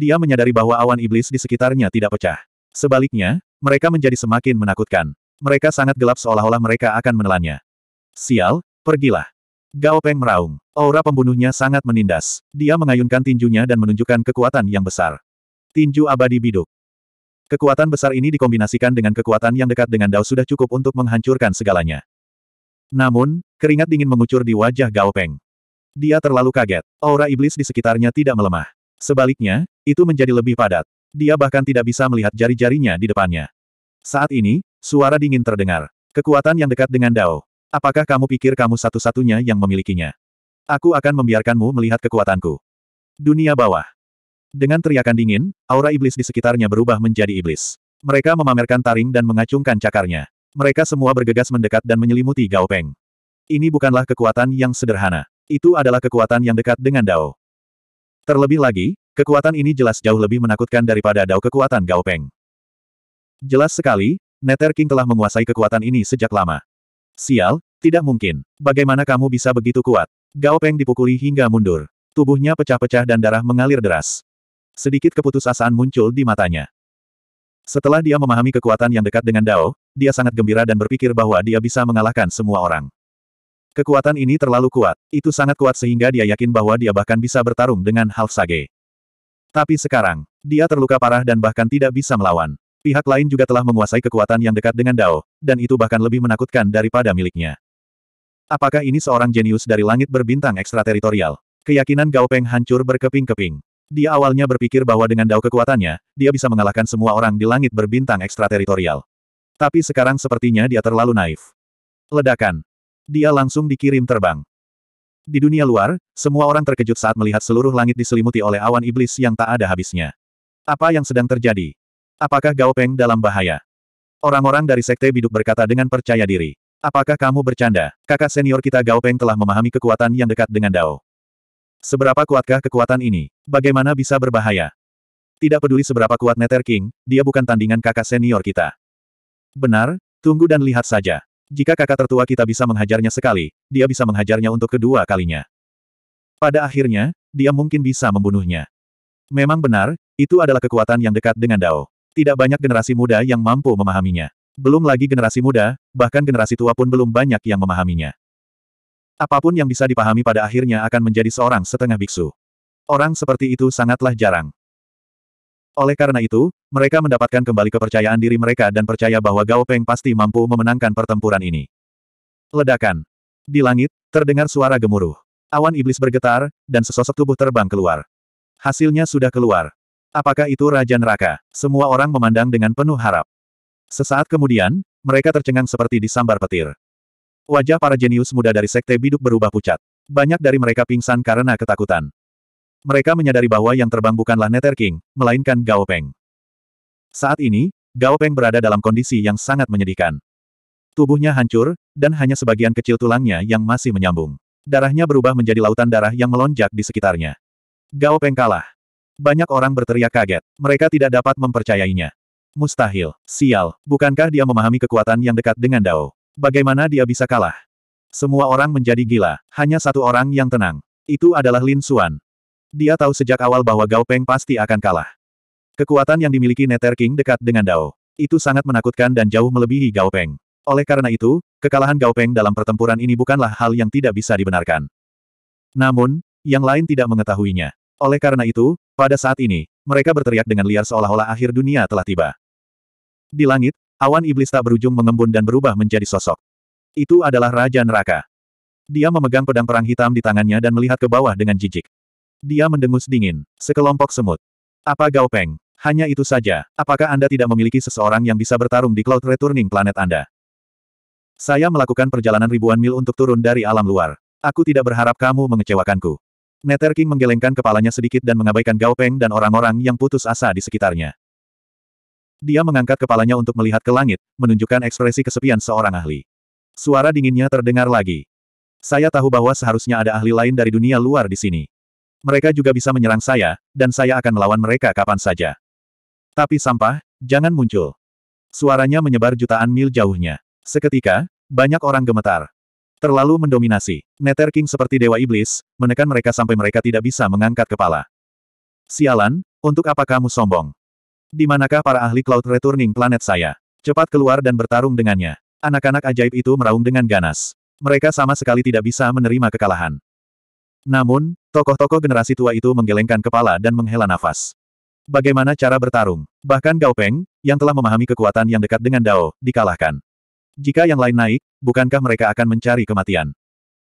dia menyadari bahwa awan iblis di sekitarnya tidak pecah. Sebaliknya, mereka menjadi semakin menakutkan. Mereka sangat gelap seolah-olah mereka akan menelannya. Sial, pergilah. Gao Peng meraung. Aura pembunuhnya sangat menindas. Dia mengayunkan tinjunya dan menunjukkan kekuatan yang besar. Tinju abadi biduk. Kekuatan besar ini dikombinasikan dengan kekuatan yang dekat dengan Dao sudah cukup untuk menghancurkan segalanya. Namun, keringat dingin mengucur di wajah Gao Peng. Dia terlalu kaget. Aura iblis di sekitarnya tidak melemah. Sebaliknya, itu menjadi lebih padat. Dia bahkan tidak bisa melihat jari-jarinya di depannya. Saat ini, suara dingin terdengar. Kekuatan yang dekat dengan Dao. Apakah kamu pikir kamu satu-satunya yang memilikinya? Aku akan membiarkanmu melihat kekuatanku. Dunia bawah. Dengan teriakan dingin, aura iblis di sekitarnya berubah menjadi iblis. Mereka memamerkan taring dan mengacungkan cakarnya. Mereka semua bergegas mendekat dan menyelimuti Gao Peng. Ini bukanlah kekuatan yang sederhana. Itu adalah kekuatan yang dekat dengan Dao. Terlebih lagi, Kekuatan ini jelas jauh lebih menakutkan daripada dao kekuatan Gao Peng. Jelas sekali, Nether King telah menguasai kekuatan ini sejak lama. Sial, tidak mungkin. Bagaimana kamu bisa begitu kuat? Gao Peng dipukuli hingga mundur. Tubuhnya pecah-pecah dan darah mengalir deras. Sedikit keputusasaan muncul di matanya. Setelah dia memahami kekuatan yang dekat dengan Dao, dia sangat gembira dan berpikir bahwa dia bisa mengalahkan semua orang. Kekuatan ini terlalu kuat, itu sangat kuat sehingga dia yakin bahwa dia bahkan bisa bertarung dengan Half Sage. Tapi sekarang, dia terluka parah dan bahkan tidak bisa melawan. Pihak lain juga telah menguasai kekuatan yang dekat dengan Dao, dan itu bahkan lebih menakutkan daripada miliknya. Apakah ini seorang jenius dari langit berbintang ekstrateritorial? Keyakinan Gao Peng hancur berkeping-keping. Dia awalnya berpikir bahwa dengan Dao kekuatannya, dia bisa mengalahkan semua orang di langit berbintang ekstrateritorial. Tapi sekarang sepertinya dia terlalu naif. Ledakan. Dia langsung dikirim terbang. Di dunia luar, semua orang terkejut saat melihat seluruh langit diselimuti oleh awan iblis yang tak ada habisnya. Apa yang sedang terjadi? Apakah Gao Peng dalam bahaya? Orang-orang dari Sekte Biduk berkata dengan percaya diri. Apakah kamu bercanda? Kakak senior kita Gao Peng telah memahami kekuatan yang dekat dengan Dao. Seberapa kuatkah kekuatan ini? Bagaimana bisa berbahaya? Tidak peduli seberapa kuat Nether King, dia bukan tandingan kakak senior kita. Benar, tunggu dan lihat saja. Jika kakak tertua kita bisa menghajarnya sekali, dia bisa menghajarnya untuk kedua kalinya. Pada akhirnya, dia mungkin bisa membunuhnya. Memang benar, itu adalah kekuatan yang dekat dengan Dao. Tidak banyak generasi muda yang mampu memahaminya. Belum lagi generasi muda, bahkan generasi tua pun belum banyak yang memahaminya. Apapun yang bisa dipahami pada akhirnya akan menjadi seorang setengah biksu. Orang seperti itu sangatlah jarang. Oleh karena itu, mereka mendapatkan kembali kepercayaan diri mereka dan percaya bahwa Gao Peng pasti mampu memenangkan pertempuran ini. Ledakan. Di langit, terdengar suara gemuruh. Awan iblis bergetar, dan sesosok tubuh terbang keluar. Hasilnya sudah keluar. Apakah itu Raja Neraka? Semua orang memandang dengan penuh harap. Sesaat kemudian, mereka tercengang seperti disambar petir. Wajah para jenius muda dari Sekte Biduk berubah pucat. Banyak dari mereka pingsan karena ketakutan. Mereka menyadari bahwa yang terbang bukanlah Nether King, melainkan Gao Peng. Saat ini, Gao Peng berada dalam kondisi yang sangat menyedihkan. Tubuhnya hancur, dan hanya sebagian kecil tulangnya yang masih menyambung. Darahnya berubah menjadi lautan darah yang melonjak di sekitarnya. Gao Peng kalah. Banyak orang berteriak kaget. Mereka tidak dapat mempercayainya. Mustahil, sial, bukankah dia memahami kekuatan yang dekat dengan Dao? Bagaimana dia bisa kalah? Semua orang menjadi gila, hanya satu orang yang tenang. Itu adalah Lin Xuan. Dia tahu sejak awal bahwa Gao Peng pasti akan kalah. Kekuatan yang dimiliki Nether King dekat dengan Dao. Itu sangat menakutkan dan jauh melebihi Gao Peng. Oleh karena itu, kekalahan Gao Peng dalam pertempuran ini bukanlah hal yang tidak bisa dibenarkan. Namun, yang lain tidak mengetahuinya. Oleh karena itu, pada saat ini, mereka berteriak dengan liar seolah-olah akhir dunia telah tiba. Di langit, awan iblis tak berujung mengembun dan berubah menjadi sosok. Itu adalah Raja Neraka. Dia memegang pedang perang hitam di tangannya dan melihat ke bawah dengan jijik. Dia mendengus dingin. Sekelompok semut. Apa Gao Peng? Hanya itu saja. Apakah Anda tidak memiliki seseorang yang bisa bertarung di cloud returning planet Anda? Saya melakukan perjalanan ribuan mil untuk turun dari alam luar. Aku tidak berharap kamu mengecewakanku. Nether King menggelengkan kepalanya sedikit dan mengabaikan Gao Peng dan orang-orang yang putus asa di sekitarnya. Dia mengangkat kepalanya untuk melihat ke langit, menunjukkan ekspresi kesepian seorang ahli. Suara dinginnya terdengar lagi. Saya tahu bahwa seharusnya ada ahli lain dari dunia luar di sini. Mereka juga bisa menyerang saya, dan saya akan melawan mereka kapan saja. Tapi sampah, jangan muncul. Suaranya menyebar jutaan mil jauhnya. Seketika, banyak orang gemetar. Terlalu mendominasi. Nether King seperti dewa iblis, menekan mereka sampai mereka tidak bisa mengangkat kepala. Sialan, untuk apa kamu sombong? Di manakah para ahli cloud returning planet saya? Cepat keluar dan bertarung dengannya. Anak-anak ajaib itu meraung dengan ganas. Mereka sama sekali tidak bisa menerima kekalahan. Namun, tokoh-tokoh generasi tua itu menggelengkan kepala dan menghela nafas. Bagaimana cara bertarung? Bahkan Gao Peng, yang telah memahami kekuatan yang dekat dengan Dao, dikalahkan. Jika yang lain naik, bukankah mereka akan mencari kematian?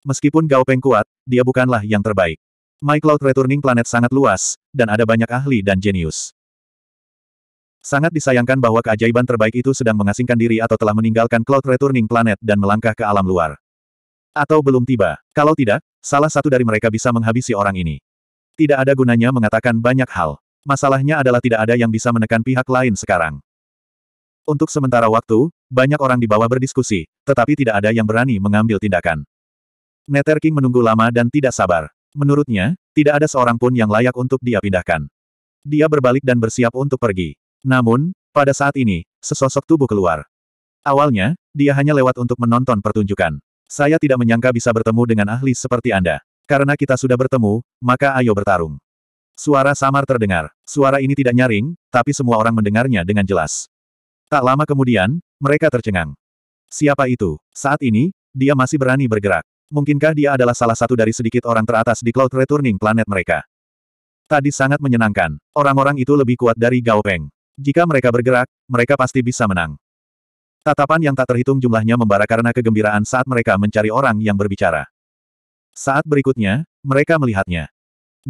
Meskipun Gao Peng kuat, dia bukanlah yang terbaik. My Cloud Returning Planet sangat luas, dan ada banyak ahli dan jenius. Sangat disayangkan bahwa keajaiban terbaik itu sedang mengasingkan diri atau telah meninggalkan Cloud Returning Planet dan melangkah ke alam luar. Atau belum tiba. Kalau tidak, salah satu dari mereka bisa menghabisi orang ini. Tidak ada gunanya mengatakan banyak hal. Masalahnya adalah tidak ada yang bisa menekan pihak lain sekarang. Untuk sementara waktu, banyak orang di bawah berdiskusi, tetapi tidak ada yang berani mengambil tindakan. Nether King menunggu lama dan tidak sabar. Menurutnya, tidak ada seorang pun yang layak untuk dia pindahkan. Dia berbalik dan bersiap untuk pergi. Namun, pada saat ini, sesosok tubuh keluar. Awalnya, dia hanya lewat untuk menonton pertunjukan. Saya tidak menyangka bisa bertemu dengan ahli seperti Anda. Karena kita sudah bertemu, maka ayo bertarung. Suara samar terdengar. Suara ini tidak nyaring, tapi semua orang mendengarnya dengan jelas. Tak lama kemudian, mereka tercengang. Siapa itu? Saat ini, dia masih berani bergerak. Mungkinkah dia adalah salah satu dari sedikit orang teratas di Cloud Returning planet mereka? Tadi sangat menyenangkan. Orang-orang itu lebih kuat dari Gao Peng. Jika mereka bergerak, mereka pasti bisa menang. Tatapan yang tak terhitung jumlahnya membara karena kegembiraan saat mereka mencari orang yang berbicara. Saat berikutnya, mereka melihatnya.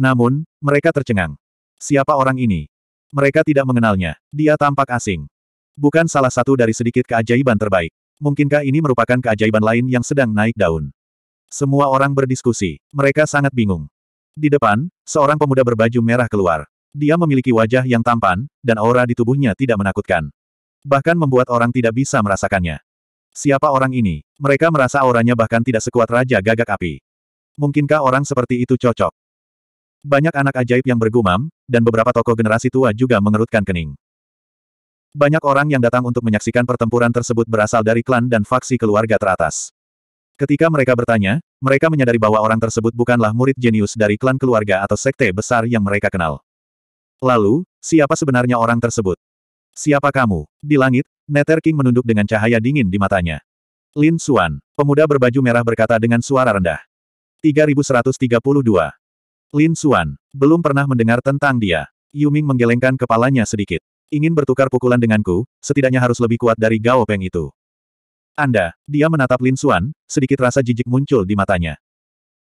Namun, mereka tercengang. Siapa orang ini? Mereka tidak mengenalnya. Dia tampak asing. Bukan salah satu dari sedikit keajaiban terbaik. Mungkinkah ini merupakan keajaiban lain yang sedang naik daun? Semua orang berdiskusi. Mereka sangat bingung. Di depan, seorang pemuda berbaju merah keluar. Dia memiliki wajah yang tampan, dan aura di tubuhnya tidak menakutkan. Bahkan membuat orang tidak bisa merasakannya. Siapa orang ini? Mereka merasa auranya bahkan tidak sekuat Raja Gagak Api. Mungkinkah orang seperti itu cocok? Banyak anak ajaib yang bergumam, dan beberapa tokoh generasi tua juga mengerutkan kening. Banyak orang yang datang untuk menyaksikan pertempuran tersebut berasal dari klan dan faksi keluarga teratas. Ketika mereka bertanya, mereka menyadari bahwa orang tersebut bukanlah murid jenius dari klan keluarga atau sekte besar yang mereka kenal. Lalu, siapa sebenarnya orang tersebut? Siapa kamu? Di langit, Nether King menunduk dengan cahaya dingin di matanya. Lin Xuan, pemuda berbaju merah berkata dengan suara rendah. 3132. Lin Xuan, belum pernah mendengar tentang dia. Yuming menggelengkan kepalanya sedikit. Ingin bertukar pukulan denganku, setidaknya harus lebih kuat dari Gao Peng itu. Anda, dia menatap Lin Xuan, sedikit rasa jijik muncul di matanya.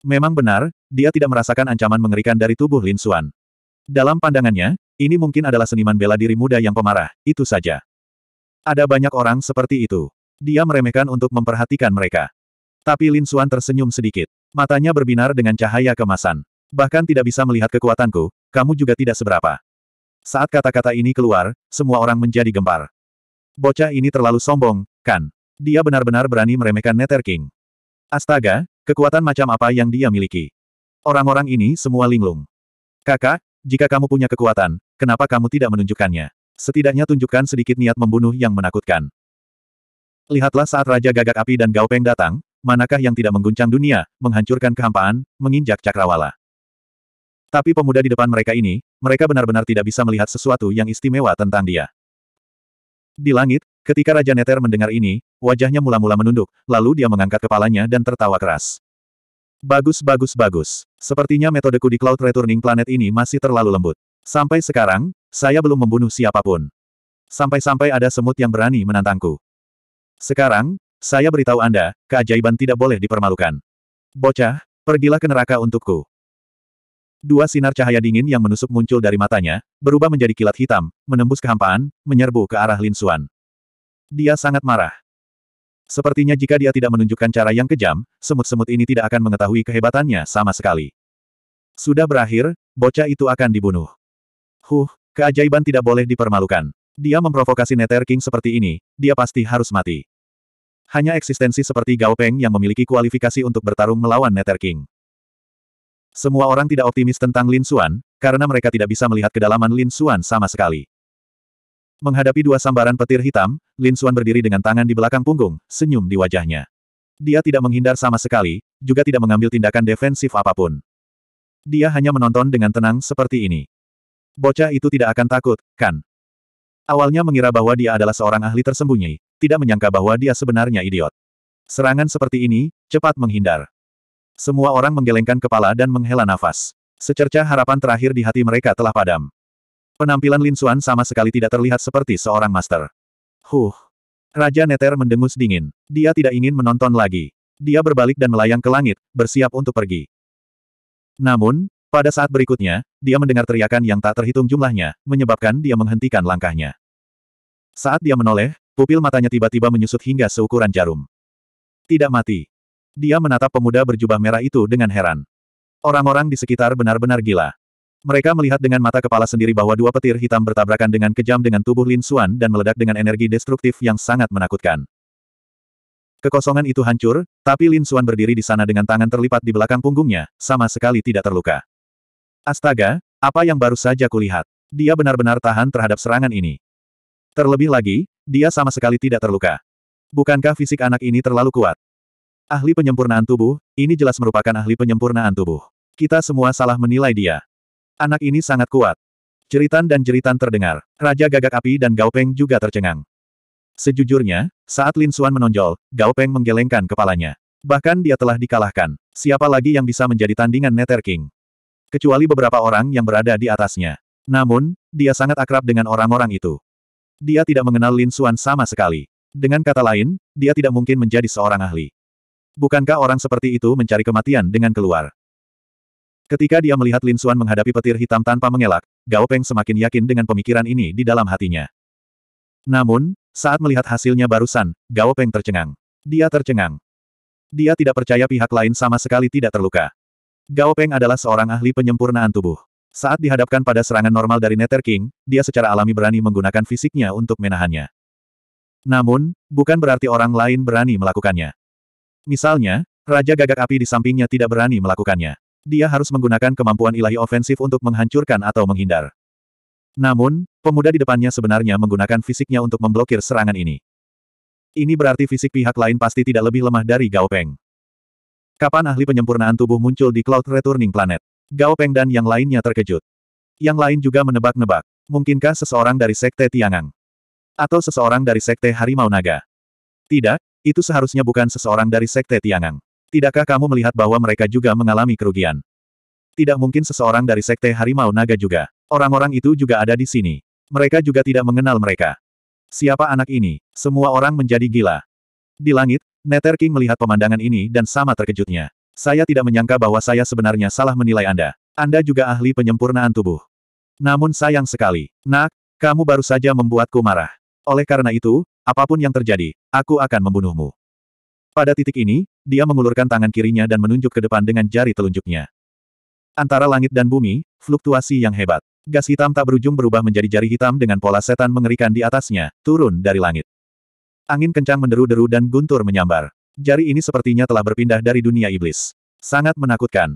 Memang benar, dia tidak merasakan ancaman mengerikan dari tubuh Lin Xuan. Dalam pandangannya, ini mungkin adalah seniman bela diri muda yang pemarah, itu saja. Ada banyak orang seperti itu. Dia meremehkan untuk memperhatikan mereka. Tapi Lin Suan tersenyum sedikit. Matanya berbinar dengan cahaya kemasan. Bahkan tidak bisa melihat kekuatanku, kamu juga tidak seberapa. Saat kata-kata ini keluar, semua orang menjadi gempar. Bocah ini terlalu sombong, kan? Dia benar-benar berani meremehkan Nether King. Astaga, kekuatan macam apa yang dia miliki? Orang-orang ini semua linglung. Kakak, jika kamu punya kekuatan, kenapa kamu tidak menunjukkannya? Setidaknya tunjukkan sedikit niat membunuh yang menakutkan. Lihatlah saat Raja Gagak Api dan Gao Peng datang, manakah yang tidak mengguncang dunia, menghancurkan kehampaan, menginjak cakrawala. Tapi pemuda di depan mereka ini, mereka benar-benar tidak bisa melihat sesuatu yang istimewa tentang dia. Di langit, ketika Raja Neter mendengar ini, wajahnya mula-mula menunduk, lalu dia mengangkat kepalanya dan tertawa keras. Bagus bagus bagus. Sepertinya metodeku di Cloud Returning Planet ini masih terlalu lembut. Sampai sekarang, saya belum membunuh siapapun. Sampai-sampai ada semut yang berani menantangku. Sekarang, saya beritahu Anda, keajaiban tidak boleh dipermalukan. Bocah, pergilah ke neraka untukku. Dua sinar cahaya dingin yang menusuk muncul dari matanya, berubah menjadi kilat hitam, menembus kehampaan, menyerbu ke arah Lin Xuan. Dia sangat marah. Sepertinya jika dia tidak menunjukkan cara yang kejam, semut-semut ini tidak akan mengetahui kehebatannya sama sekali. Sudah berakhir, bocah itu akan dibunuh. Huh, keajaiban tidak boleh dipermalukan. Dia memprovokasi Nether King seperti ini, dia pasti harus mati. Hanya eksistensi seperti Gao Peng yang memiliki kualifikasi untuk bertarung melawan Nether King. Semua orang tidak optimis tentang Lin Xuan, karena mereka tidak bisa melihat kedalaman Lin Xuan sama sekali. Menghadapi dua sambaran petir hitam, Lin Suan berdiri dengan tangan di belakang punggung, senyum di wajahnya. Dia tidak menghindar sama sekali, juga tidak mengambil tindakan defensif apapun. Dia hanya menonton dengan tenang seperti ini. Bocah itu tidak akan takut, kan? Awalnya mengira bahwa dia adalah seorang ahli tersembunyi, tidak menyangka bahwa dia sebenarnya idiot. Serangan seperti ini, cepat menghindar. Semua orang menggelengkan kepala dan menghela nafas. Secerca harapan terakhir di hati mereka telah padam. Penampilan Lin Xuan sama sekali tidak terlihat seperti seorang master. Huh. Raja Neter mendengus dingin. Dia tidak ingin menonton lagi. Dia berbalik dan melayang ke langit, bersiap untuk pergi. Namun, pada saat berikutnya, dia mendengar teriakan yang tak terhitung jumlahnya, menyebabkan dia menghentikan langkahnya. Saat dia menoleh, pupil matanya tiba-tiba menyusut hingga seukuran jarum. Tidak mati. Dia menatap pemuda berjubah merah itu dengan heran. Orang-orang di sekitar benar-benar gila. Mereka melihat dengan mata kepala sendiri bahwa dua petir hitam bertabrakan dengan kejam dengan tubuh Lin Xuan dan meledak dengan energi destruktif yang sangat menakutkan. Kekosongan itu hancur, tapi Lin Xuan berdiri di sana dengan tangan terlipat di belakang punggungnya, sama sekali tidak terluka. Astaga, apa yang baru saja kulihat? Dia benar-benar tahan terhadap serangan ini. Terlebih lagi, dia sama sekali tidak terluka. Bukankah fisik anak ini terlalu kuat? Ahli penyempurnaan tubuh, ini jelas merupakan ahli penyempurnaan tubuh. Kita semua salah menilai dia. Anak ini sangat kuat. Jeritan dan jeritan terdengar. Raja gagak api dan Gao Peng juga tercengang. Sejujurnya, saat Lin Xuan menonjol, Gao Peng menggelengkan kepalanya. Bahkan dia telah dikalahkan. Siapa lagi yang bisa menjadi tandingan Nether King? Kecuali beberapa orang yang berada di atasnya. Namun, dia sangat akrab dengan orang-orang itu. Dia tidak mengenal Lin Xuan sama sekali. Dengan kata lain, dia tidak mungkin menjadi seorang ahli. Bukankah orang seperti itu mencari kematian dengan keluar? Ketika dia melihat Lin Xuan menghadapi petir hitam tanpa mengelak, Gao Peng semakin yakin dengan pemikiran ini di dalam hatinya. Namun, saat melihat hasilnya barusan, Gao Peng tercengang. Dia tercengang. Dia tidak percaya pihak lain sama sekali tidak terluka. Gao Peng adalah seorang ahli penyempurnaan tubuh. Saat dihadapkan pada serangan normal dari Nether King, dia secara alami berani menggunakan fisiknya untuk menahannya. Namun, bukan berarti orang lain berani melakukannya. Misalnya, Raja Gagak Api di sampingnya tidak berani melakukannya dia harus menggunakan kemampuan ilahi ofensif untuk menghancurkan atau menghindar. Namun, pemuda di depannya sebenarnya menggunakan fisiknya untuk memblokir serangan ini. Ini berarti fisik pihak lain pasti tidak lebih lemah dari Gao Peng. Kapan ahli penyempurnaan tubuh muncul di Cloud Returning Planet? Gao Peng dan yang lainnya terkejut. Yang lain juga menebak-nebak. Mungkinkah seseorang dari Sekte Tiangang? Atau seseorang dari Sekte Harimau Naga? Tidak, itu seharusnya bukan seseorang dari Sekte Tiangang. Tidakkah kamu melihat bahwa mereka juga mengalami kerugian? Tidak mungkin seseorang dari Sekte Harimau Naga juga. Orang-orang itu juga ada di sini. Mereka juga tidak mengenal mereka. Siapa anak ini? Semua orang menjadi gila. Di langit, Nether King melihat pemandangan ini dan sama terkejutnya. Saya tidak menyangka bahwa saya sebenarnya salah menilai Anda. Anda juga ahli penyempurnaan tubuh. Namun sayang sekali, nak, kamu baru saja membuatku marah. Oleh karena itu, apapun yang terjadi, aku akan membunuhmu. Pada titik ini, dia mengulurkan tangan kirinya dan menunjuk ke depan dengan jari telunjuknya. Antara langit dan bumi, fluktuasi yang hebat. Gas hitam tak berujung berubah menjadi jari hitam dengan pola setan mengerikan di atasnya, turun dari langit. Angin kencang menderu-deru dan guntur menyambar. Jari ini sepertinya telah berpindah dari dunia iblis. Sangat menakutkan.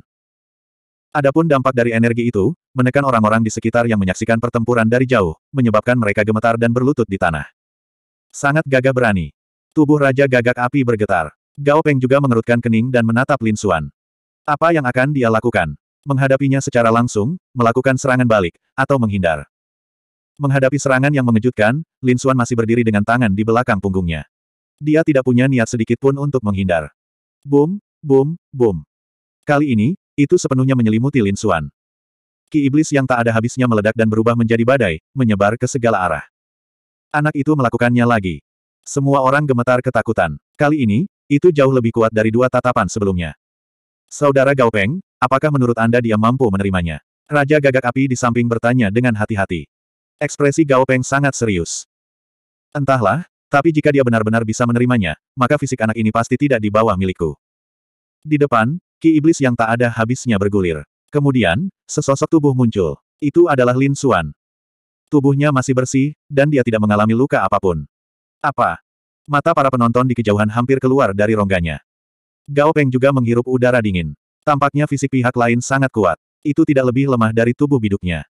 Adapun dampak dari energi itu, menekan orang-orang di sekitar yang menyaksikan pertempuran dari jauh, menyebabkan mereka gemetar dan berlutut di tanah. Sangat gagah berani. Tubuh Raja Gagak Api bergetar. Gao Peng juga mengerutkan kening dan menatap Lin Xuan. Apa yang akan dia lakukan? Menghadapinya secara langsung, melakukan serangan balik, atau menghindar. Menghadapi serangan yang mengejutkan, Lin Xuan masih berdiri dengan tangan di belakang punggungnya. Dia tidak punya niat sedikit pun untuk menghindar. Boom, boom, boom. Kali ini, itu sepenuhnya menyelimuti Lin Xuan. Ki iblis yang tak ada habisnya meledak dan berubah menjadi badai, menyebar ke segala arah. Anak itu melakukannya lagi. Semua orang gemetar ketakutan. Kali ini, itu jauh lebih kuat dari dua tatapan sebelumnya. Saudara Gao Peng, apakah menurut Anda dia mampu menerimanya? Raja gagak api di samping bertanya dengan hati-hati. Ekspresi Gao Peng sangat serius. Entahlah, tapi jika dia benar-benar bisa menerimanya, maka fisik anak ini pasti tidak di bawah milikku. Di depan, ki iblis yang tak ada habisnya bergulir. Kemudian, sesosok tubuh muncul. Itu adalah Lin Xuan. Tubuhnya masih bersih, dan dia tidak mengalami luka apapun. Apa? Mata para penonton di kejauhan hampir keluar dari rongganya. Gao Peng juga menghirup udara dingin. Tampaknya fisik pihak lain sangat kuat. Itu tidak lebih lemah dari tubuh biduknya.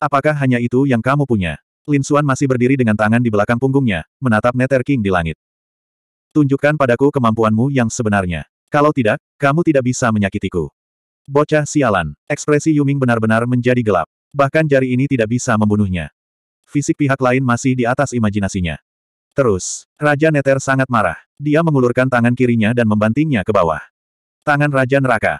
Apakah hanya itu yang kamu punya? Lin Xuan masih berdiri dengan tangan di belakang punggungnya, menatap Nether King di langit. Tunjukkan padaku kemampuanmu yang sebenarnya. Kalau tidak, kamu tidak bisa menyakitiku. Bocah sialan, ekspresi Yuming benar-benar menjadi gelap. Bahkan jari ini tidak bisa membunuhnya. Fisik pihak lain masih di atas imajinasinya. Terus, Raja Neter sangat marah. Dia mengulurkan tangan kirinya dan membantingnya ke bawah. Tangan Raja Neraka.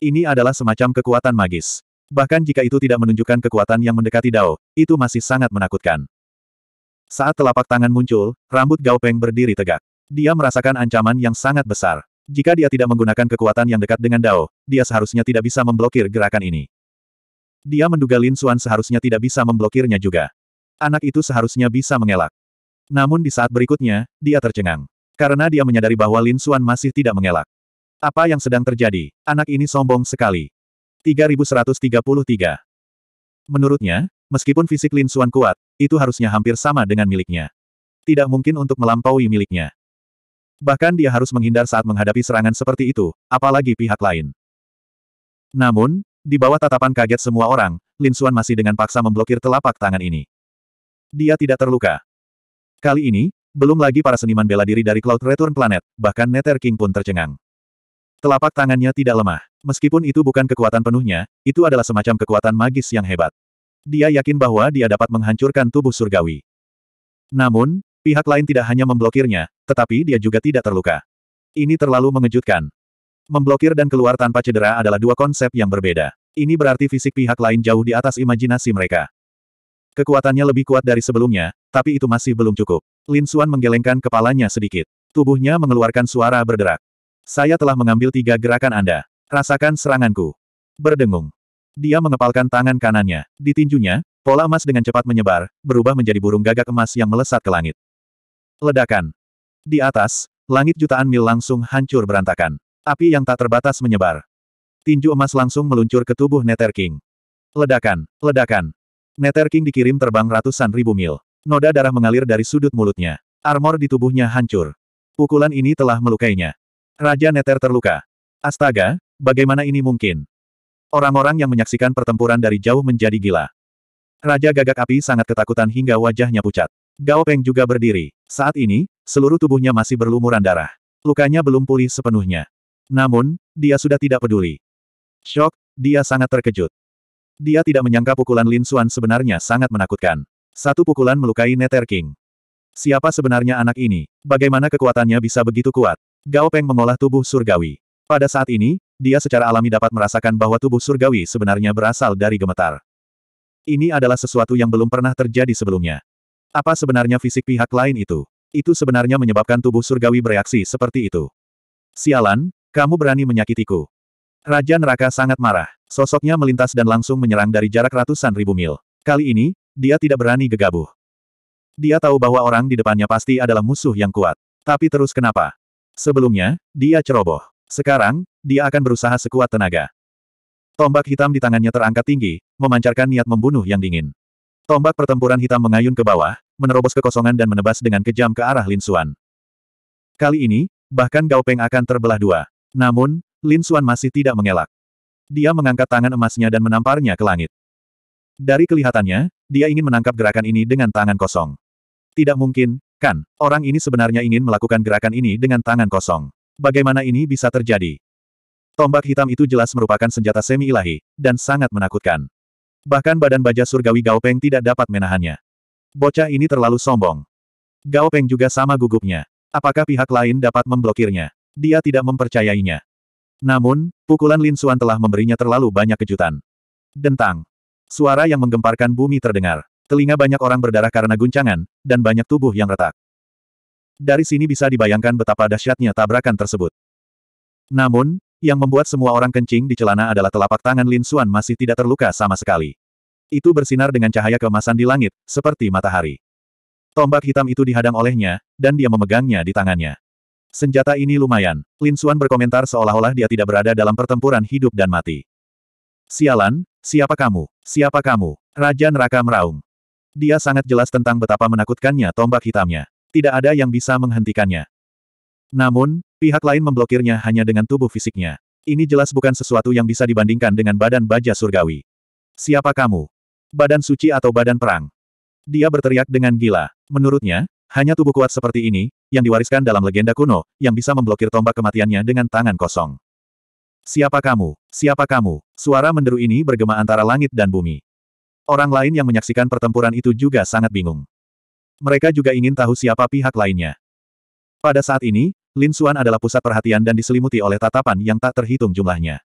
Ini adalah semacam kekuatan magis. Bahkan jika itu tidak menunjukkan kekuatan yang mendekati Dao, itu masih sangat menakutkan. Saat telapak tangan muncul, rambut Gao Peng berdiri tegak. Dia merasakan ancaman yang sangat besar. Jika dia tidak menggunakan kekuatan yang dekat dengan Dao, dia seharusnya tidak bisa memblokir gerakan ini. Dia menduga Lin Xuan seharusnya tidak bisa memblokirnya juga. Anak itu seharusnya bisa mengelak. Namun di saat berikutnya, dia tercengang. Karena dia menyadari bahwa Lin Xuan masih tidak mengelak. Apa yang sedang terjadi? Anak ini sombong sekali. 3133 Menurutnya, meskipun fisik Lin Xuan kuat, itu harusnya hampir sama dengan miliknya. Tidak mungkin untuk melampaui miliknya. Bahkan dia harus menghindar saat menghadapi serangan seperti itu, apalagi pihak lain. Namun, di bawah tatapan kaget semua orang, Lin Xuan masih dengan paksa memblokir telapak tangan ini. Dia tidak terluka, Kali ini, belum lagi para seniman bela diri dari Cloud Return Planet, bahkan Nether King pun tercengang. Telapak tangannya tidak lemah. Meskipun itu bukan kekuatan penuhnya, itu adalah semacam kekuatan magis yang hebat. Dia yakin bahwa dia dapat menghancurkan tubuh surgawi. Namun, pihak lain tidak hanya memblokirnya, tetapi dia juga tidak terluka. Ini terlalu mengejutkan. Memblokir dan keluar tanpa cedera adalah dua konsep yang berbeda. Ini berarti fisik pihak lain jauh di atas imajinasi mereka. Kekuatannya lebih kuat dari sebelumnya, tapi itu masih belum cukup. Lin Xuan menggelengkan kepalanya sedikit. Tubuhnya mengeluarkan suara berderak. Saya telah mengambil tiga gerakan Anda. Rasakan seranganku. Berdengung. Dia mengepalkan tangan kanannya. Di tinjunya, pola emas dengan cepat menyebar, berubah menjadi burung gagak emas yang melesat ke langit. Ledakan. Di atas, langit jutaan mil langsung hancur berantakan. Api yang tak terbatas menyebar. Tinju emas langsung meluncur ke tubuh Nether King. Ledakan, ledakan, Nether King dikirim terbang ratusan ribu mil. Noda darah mengalir dari sudut mulutnya. Armor di tubuhnya hancur. Pukulan ini telah melukainya. Raja Nether terluka. Astaga, bagaimana ini mungkin? Orang-orang yang menyaksikan pertempuran dari jauh menjadi gila. Raja gagak api sangat ketakutan hingga wajahnya pucat. Gao Peng juga berdiri. Saat ini, seluruh tubuhnya masih berlumuran darah. Lukanya belum pulih sepenuhnya. Namun, dia sudah tidak peduli. Shock, dia sangat terkejut. Dia tidak menyangka pukulan Lin Xuan sebenarnya sangat menakutkan. Satu pukulan melukai Nether King. Siapa sebenarnya anak ini? Bagaimana kekuatannya bisa begitu kuat? Gao Peng mengolah tubuh surgawi. Pada saat ini, dia secara alami dapat merasakan bahwa tubuh surgawi sebenarnya berasal dari gemetar. Ini adalah sesuatu yang belum pernah terjadi sebelumnya. Apa sebenarnya fisik pihak lain itu? Itu sebenarnya menyebabkan tubuh surgawi bereaksi seperti itu. Sialan, kamu berani menyakitiku. Raja Neraka sangat marah. Sosoknya melintas dan langsung menyerang dari jarak ratusan ribu mil. Kali ini, dia tidak berani gegabah. Dia tahu bahwa orang di depannya pasti adalah musuh yang kuat. Tapi terus kenapa? Sebelumnya, dia ceroboh. Sekarang, dia akan berusaha sekuat tenaga. Tombak hitam di tangannya terangkat tinggi, memancarkan niat membunuh yang dingin. Tombak pertempuran hitam mengayun ke bawah, menerobos kekosongan dan menebas dengan kejam ke arah Lin Xuan. Kali ini, bahkan Gao Peng akan terbelah dua. Namun, Lin Xuan masih tidak mengelak. Dia mengangkat tangan emasnya dan menamparnya ke langit. Dari kelihatannya, dia ingin menangkap gerakan ini dengan tangan kosong. Tidak mungkin, kan, orang ini sebenarnya ingin melakukan gerakan ini dengan tangan kosong. Bagaimana ini bisa terjadi? Tombak hitam itu jelas merupakan senjata semi-ilahi, dan sangat menakutkan. Bahkan badan baja surgawi Gao Peng tidak dapat menahannya. Bocah ini terlalu sombong. Gao Peng juga sama gugupnya. Apakah pihak lain dapat memblokirnya? Dia tidak mempercayainya. Namun, pukulan Lin Suan telah memberinya terlalu banyak kejutan. Dentang. Suara yang menggemparkan bumi terdengar. Telinga banyak orang berdarah karena guncangan, dan banyak tubuh yang retak. Dari sini bisa dibayangkan betapa dahsyatnya tabrakan tersebut. Namun, yang membuat semua orang kencing di celana adalah telapak tangan Lin Suan masih tidak terluka sama sekali. Itu bersinar dengan cahaya kemasan di langit, seperti matahari. Tombak hitam itu dihadang olehnya, dan dia memegangnya di tangannya. Senjata ini lumayan. Lin Suan berkomentar seolah-olah dia tidak berada dalam pertempuran hidup dan mati. Sialan, siapa kamu? Siapa kamu? Raja neraka meraung. Dia sangat jelas tentang betapa menakutkannya tombak hitamnya. Tidak ada yang bisa menghentikannya. Namun, pihak lain memblokirnya hanya dengan tubuh fisiknya. Ini jelas bukan sesuatu yang bisa dibandingkan dengan badan baja surgawi. Siapa kamu? Badan suci atau badan perang? Dia berteriak dengan gila. Menurutnya, hanya tubuh kuat seperti ini, yang diwariskan dalam legenda kuno, yang bisa memblokir tombak kematiannya dengan tangan kosong. Siapa kamu? Siapa kamu? Suara menderu ini bergema antara langit dan bumi. Orang lain yang menyaksikan pertempuran itu juga sangat bingung. Mereka juga ingin tahu siapa pihak lainnya. Pada saat ini, Lin Xuan adalah pusat perhatian dan diselimuti oleh tatapan yang tak terhitung jumlahnya.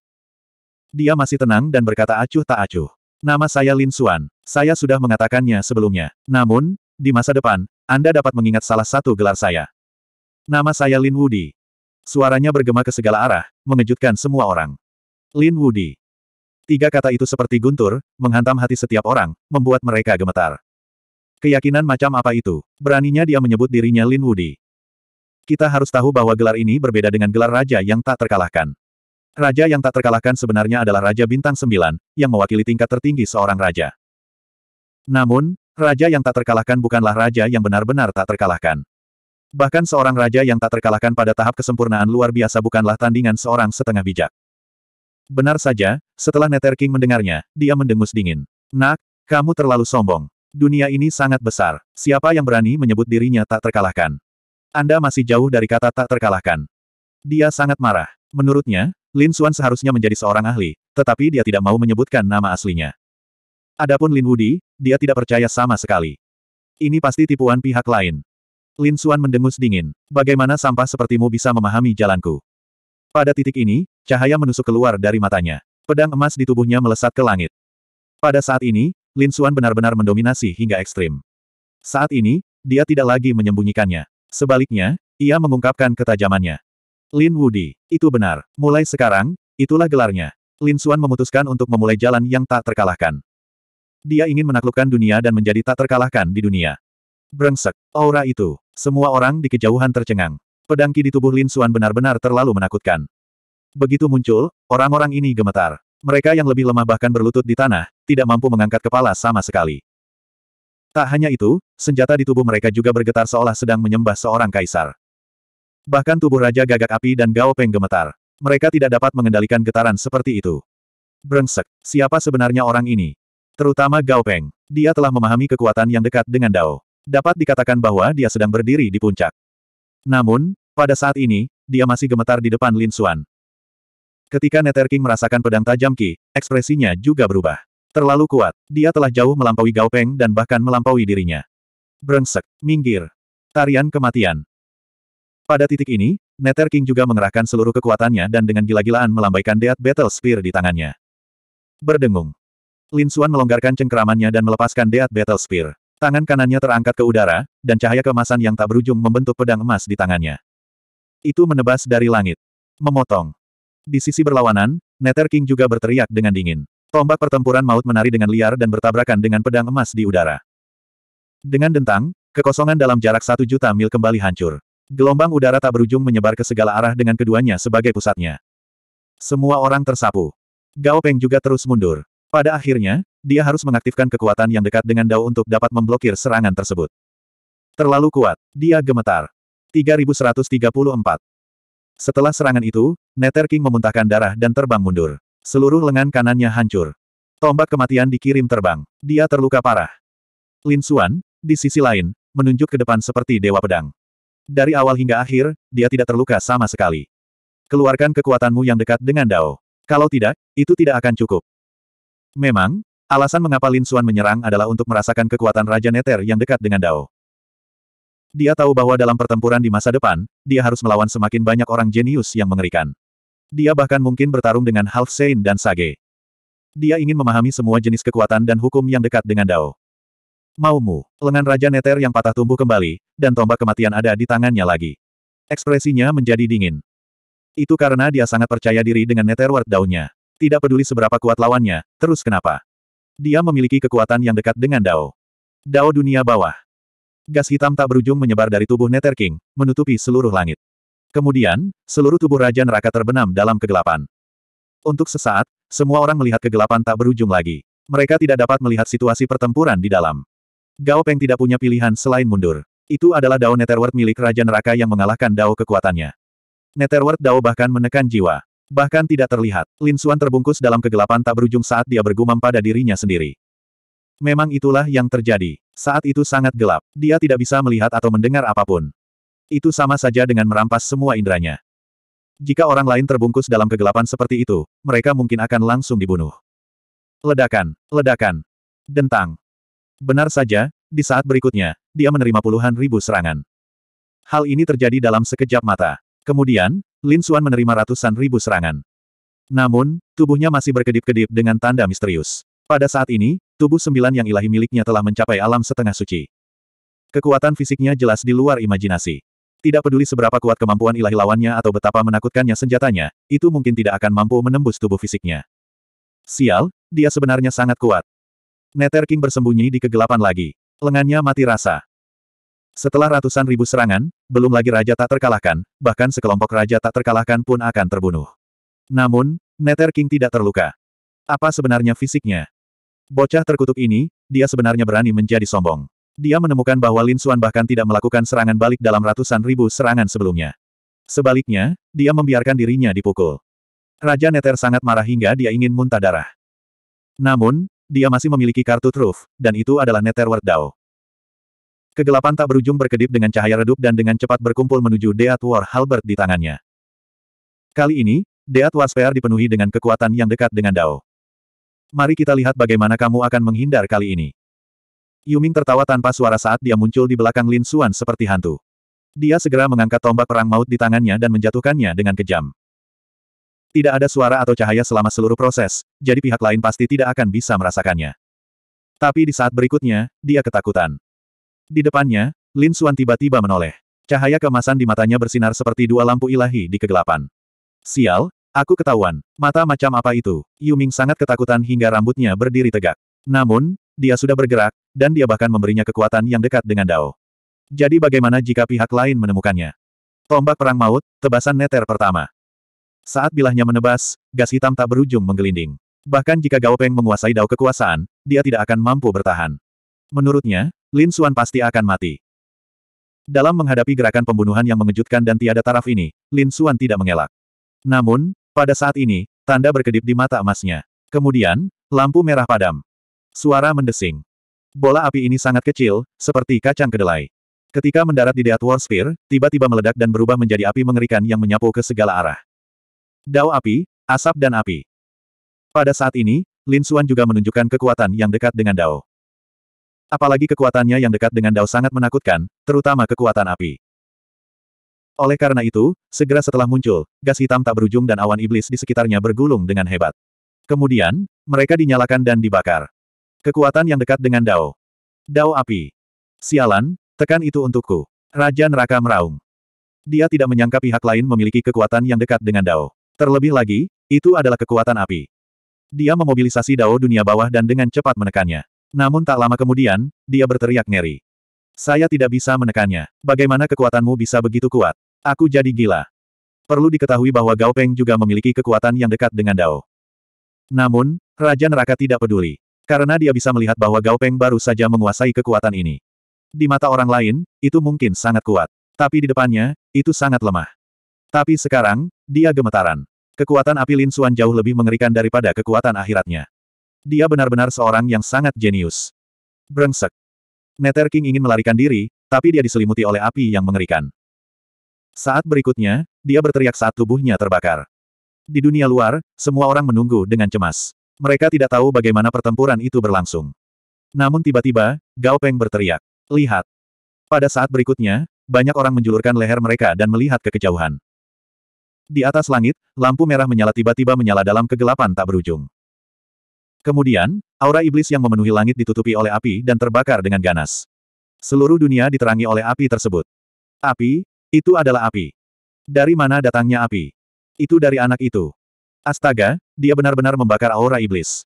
Dia masih tenang dan berkata acuh tak acuh. Nama saya Lin Xuan. Saya sudah mengatakannya sebelumnya. Namun, di masa depan, anda dapat mengingat salah satu gelar saya. Nama saya Lin Woody. Suaranya bergema ke segala arah, mengejutkan semua orang. Lin Woody. Tiga kata itu seperti guntur, menghantam hati setiap orang, membuat mereka gemetar. Keyakinan macam apa itu? Beraninya dia menyebut dirinya Lin Woody. Kita harus tahu bahwa gelar ini berbeda dengan gelar raja yang tak terkalahkan. Raja yang tak terkalahkan sebenarnya adalah Raja Bintang Sembilan, yang mewakili tingkat tertinggi seorang raja. Namun, Raja yang tak terkalahkan bukanlah raja yang benar-benar tak terkalahkan. Bahkan seorang raja yang tak terkalahkan pada tahap kesempurnaan luar biasa bukanlah tandingan seorang setengah bijak. Benar saja, setelah Nether King mendengarnya, dia mendengus dingin. Nak, kamu terlalu sombong. Dunia ini sangat besar. Siapa yang berani menyebut dirinya tak terkalahkan? Anda masih jauh dari kata tak terkalahkan. Dia sangat marah. Menurutnya, Lin Xuan seharusnya menjadi seorang ahli, tetapi dia tidak mau menyebutkan nama aslinya. Adapun Lin Wudi, dia tidak percaya sama sekali. Ini pasti tipuan pihak lain. Lin Xuan mendengus dingin. Bagaimana sampah sepertimu bisa memahami jalanku? Pada titik ini, cahaya menusuk keluar dari matanya. Pedang emas di tubuhnya melesat ke langit. Pada saat ini, Lin Xuan benar-benar mendominasi hingga ekstrim. Saat ini, dia tidak lagi menyembunyikannya. Sebaliknya, ia mengungkapkan ketajamannya. Lin Wudi, itu benar. Mulai sekarang, itulah gelarnya. Lin Xuan memutuskan untuk memulai jalan yang tak terkalahkan. Dia ingin menaklukkan dunia dan menjadi tak terkalahkan di dunia. Brengsek. Aura itu. Semua orang di kejauhan tercengang. Pedangki di tubuh Lin Suan benar-benar terlalu menakutkan. Begitu muncul, orang-orang ini gemetar. Mereka yang lebih lemah bahkan berlutut di tanah, tidak mampu mengangkat kepala sama sekali. Tak hanya itu, senjata di tubuh mereka juga bergetar seolah sedang menyembah seorang kaisar. Bahkan tubuh Raja Gagak Api dan Gao Peng gemetar. Mereka tidak dapat mengendalikan getaran seperti itu. Brengsek, siapa sebenarnya orang ini? Terutama Gao Peng. Dia telah memahami kekuatan yang dekat dengan Dao. Dapat dikatakan bahwa dia sedang berdiri di puncak. Namun, pada saat ini, dia masih gemetar di depan Lin Xuan. Ketika Nether King merasakan pedang tajam Qi, ekspresinya juga berubah. Terlalu kuat, dia telah jauh melampaui Gao Peng dan bahkan melampaui dirinya. Brengsek, minggir. Tarian kematian. Pada titik ini, Nether King juga mengerahkan seluruh kekuatannya dan dengan gila-gilaan melambaikan Death Battle Spear di tangannya. Berdengung. Lin Suan melonggarkan cengkeramannya dan melepaskan Death Battle Spear. Tangan kanannya terangkat ke udara, dan cahaya kemasan yang tak berujung membentuk pedang emas di tangannya. Itu menebas dari langit. Memotong. Di sisi berlawanan, Nether King juga berteriak dengan dingin. Tombak pertempuran maut menari dengan liar dan bertabrakan dengan pedang emas di udara. Dengan dentang, kekosongan dalam jarak satu juta mil kembali hancur. Gelombang udara tak berujung menyebar ke segala arah dengan keduanya sebagai pusatnya. Semua orang tersapu. Gao Peng juga terus mundur. Pada akhirnya, dia harus mengaktifkan kekuatan yang dekat dengan Dao untuk dapat memblokir serangan tersebut. Terlalu kuat, dia gemetar. 3134. Setelah serangan itu, Nether King memuntahkan darah dan terbang mundur. Seluruh lengan kanannya hancur. Tombak kematian dikirim terbang. Dia terluka parah. Lin Xuan, di sisi lain, menunjuk ke depan seperti dewa pedang. Dari awal hingga akhir, dia tidak terluka sama sekali. Keluarkan kekuatanmu yang dekat dengan Dao. Kalau tidak, itu tidak akan cukup. Memang, alasan mengapa Lin Xuan menyerang adalah untuk merasakan kekuatan Raja Neter yang dekat dengan Dao. Dia tahu bahwa dalam pertempuran di masa depan, dia harus melawan semakin banyak orang jenius yang mengerikan. Dia bahkan mungkin bertarung dengan Half Sein dan Sage. Dia ingin memahami semua jenis kekuatan dan hukum yang dekat dengan Dao. Maumu, lengan Raja Neter yang patah tumbuh kembali, dan tombak kematian ada di tangannya lagi. Ekspresinya menjadi dingin. Itu karena dia sangat percaya diri dengan Neterward daunnya. Tidak peduli seberapa kuat lawannya, terus kenapa? Dia memiliki kekuatan yang dekat dengan Dao. Dao dunia bawah. Gas hitam tak berujung menyebar dari tubuh Nether King, menutupi seluruh langit. Kemudian, seluruh tubuh Raja Neraka terbenam dalam kegelapan. Untuk sesaat, semua orang melihat kegelapan tak berujung lagi. Mereka tidak dapat melihat situasi pertempuran di dalam. Gao Peng tidak punya pilihan selain mundur. Itu adalah Dao Netherworld milik Raja Neraka yang mengalahkan Dao kekuatannya. Netherworld Dao bahkan menekan jiwa. Bahkan tidak terlihat, Lin Xuan terbungkus dalam kegelapan tak berujung saat dia bergumam pada dirinya sendiri. Memang itulah yang terjadi. Saat itu sangat gelap, dia tidak bisa melihat atau mendengar apapun. Itu sama saja dengan merampas semua inderanya. Jika orang lain terbungkus dalam kegelapan seperti itu, mereka mungkin akan langsung dibunuh. Ledakan, ledakan, dentang. Benar saja, di saat berikutnya, dia menerima puluhan ribu serangan. Hal ini terjadi dalam sekejap mata. Kemudian, Lin Xuan menerima ratusan ribu serangan. Namun, tubuhnya masih berkedip-kedip dengan tanda misterius. Pada saat ini, tubuh sembilan yang ilahi miliknya telah mencapai alam setengah suci. Kekuatan fisiknya jelas di luar imajinasi. Tidak peduli seberapa kuat kemampuan ilahi lawannya atau betapa menakutkannya senjatanya, itu mungkin tidak akan mampu menembus tubuh fisiknya. Sial, dia sebenarnya sangat kuat. Nether King bersembunyi di kegelapan lagi. Lengannya mati rasa. Setelah ratusan ribu serangan, belum lagi raja tak terkalahkan, bahkan sekelompok raja tak terkalahkan pun akan terbunuh. Namun, Nether King tidak terluka. Apa sebenarnya fisiknya? Bocah terkutuk ini, dia sebenarnya berani menjadi sombong. Dia menemukan bahwa Lin Xuan bahkan tidak melakukan serangan balik dalam ratusan ribu serangan sebelumnya. Sebaliknya, dia membiarkan dirinya dipukul. Raja Nether sangat marah hingga dia ingin muntah darah. Namun, dia masih memiliki kartu truf, dan itu adalah Nether Ward Dao. Kegelapan tak berujung berkedip dengan cahaya redup dan dengan cepat berkumpul menuju Deat War Halberd di tangannya. Kali ini, Deat Wasper dipenuhi dengan kekuatan yang dekat dengan Dao. Mari kita lihat bagaimana kamu akan menghindar kali ini. Yuming tertawa tanpa suara saat dia muncul di belakang Lin Xuan seperti hantu. Dia segera mengangkat tombak perang maut di tangannya dan menjatuhkannya dengan kejam. Tidak ada suara atau cahaya selama seluruh proses, jadi pihak lain pasti tidak akan bisa merasakannya. Tapi di saat berikutnya, dia ketakutan. Di depannya, Lin Suan tiba-tiba menoleh. Cahaya kemasan di matanya bersinar seperti dua lampu ilahi di kegelapan. Sial, aku ketahuan. Mata macam apa itu? Yu Ming sangat ketakutan hingga rambutnya berdiri tegak. Namun, dia sudah bergerak, dan dia bahkan memberinya kekuatan yang dekat dengan Dao. Jadi bagaimana jika pihak lain menemukannya? Tombak perang maut, tebasan neter pertama. Saat bilahnya menebas, gas hitam tak berujung menggelinding. Bahkan jika Gao Peng menguasai dao kekuasaan, dia tidak akan mampu bertahan. Menurutnya, Lin Suan pasti akan mati. Dalam menghadapi gerakan pembunuhan yang mengejutkan dan tiada taraf ini, Lin Suan tidak mengelak. Namun, pada saat ini, tanda berkedip di mata emasnya. Kemudian, lampu merah padam. Suara mendesing. Bola api ini sangat kecil, seperti kacang kedelai. Ketika mendarat di Death War Sphere, tiba-tiba meledak dan berubah menjadi api mengerikan yang menyapu ke segala arah. Dao api, asap dan api. Pada saat ini, Lin Suan juga menunjukkan kekuatan yang dekat dengan Dao. Apalagi kekuatannya yang dekat dengan Dao sangat menakutkan, terutama kekuatan api. Oleh karena itu, segera setelah muncul, gas hitam tak berujung dan awan iblis di sekitarnya bergulung dengan hebat. Kemudian, mereka dinyalakan dan dibakar. Kekuatan yang dekat dengan Dao. Dao api. Sialan, tekan itu untukku. Raja neraka meraung. Dia tidak menyangka pihak lain memiliki kekuatan yang dekat dengan Dao. Terlebih lagi, itu adalah kekuatan api. Dia memobilisasi Dao dunia bawah dan dengan cepat menekannya. Namun tak lama kemudian, dia berteriak ngeri. Saya tidak bisa menekannya. Bagaimana kekuatanmu bisa begitu kuat? Aku jadi gila. Perlu diketahui bahwa Gao Peng juga memiliki kekuatan yang dekat dengan Dao. Namun, Raja Neraka tidak peduli. Karena dia bisa melihat bahwa Gao Peng baru saja menguasai kekuatan ini. Di mata orang lain, itu mungkin sangat kuat. Tapi di depannya, itu sangat lemah. Tapi sekarang, dia gemetaran. Kekuatan api Lin Suan jauh lebih mengerikan daripada kekuatan akhiratnya. Dia benar-benar seorang yang sangat jenius. Brengsek. Nether King ingin melarikan diri, tapi dia diselimuti oleh api yang mengerikan. Saat berikutnya, dia berteriak saat tubuhnya terbakar. Di dunia luar, semua orang menunggu dengan cemas. Mereka tidak tahu bagaimana pertempuran itu berlangsung. Namun tiba-tiba, Gao Peng berteriak. Lihat. Pada saat berikutnya, banyak orang menjulurkan leher mereka dan melihat ke kejauhan. Di atas langit, lampu merah menyala tiba-tiba menyala dalam kegelapan tak berujung. Kemudian, aura iblis yang memenuhi langit ditutupi oleh api dan terbakar dengan ganas. Seluruh dunia diterangi oleh api tersebut. Api, itu adalah api. Dari mana datangnya api? Itu dari anak itu. Astaga, dia benar-benar membakar aura iblis.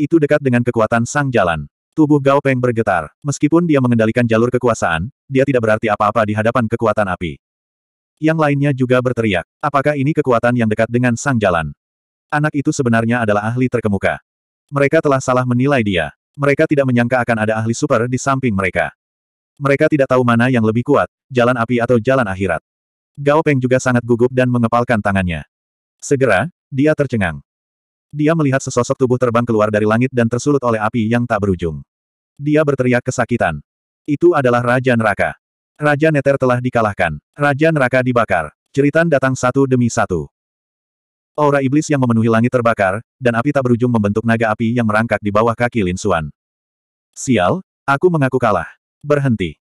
Itu dekat dengan kekuatan sang jalan. Tubuh Gao Peng bergetar. Meskipun dia mengendalikan jalur kekuasaan, dia tidak berarti apa-apa di hadapan kekuatan api. Yang lainnya juga berteriak, apakah ini kekuatan yang dekat dengan sang jalan? Anak itu sebenarnya adalah ahli terkemuka. Mereka telah salah menilai dia. Mereka tidak menyangka akan ada ahli super di samping mereka. Mereka tidak tahu mana yang lebih kuat, jalan api atau jalan akhirat. Gao Peng juga sangat gugup dan mengepalkan tangannya. Segera, dia tercengang. Dia melihat sesosok tubuh terbang keluar dari langit dan tersulut oleh api yang tak berujung. Dia berteriak kesakitan. Itu adalah Raja Neraka. Raja Neter telah dikalahkan. Raja Neraka dibakar. Cerita datang satu demi satu. Aura iblis yang memenuhi langit terbakar, dan api tak berujung membentuk naga api yang merangkak di bawah kaki Lin Xuan. Sial, aku mengaku kalah. Berhenti.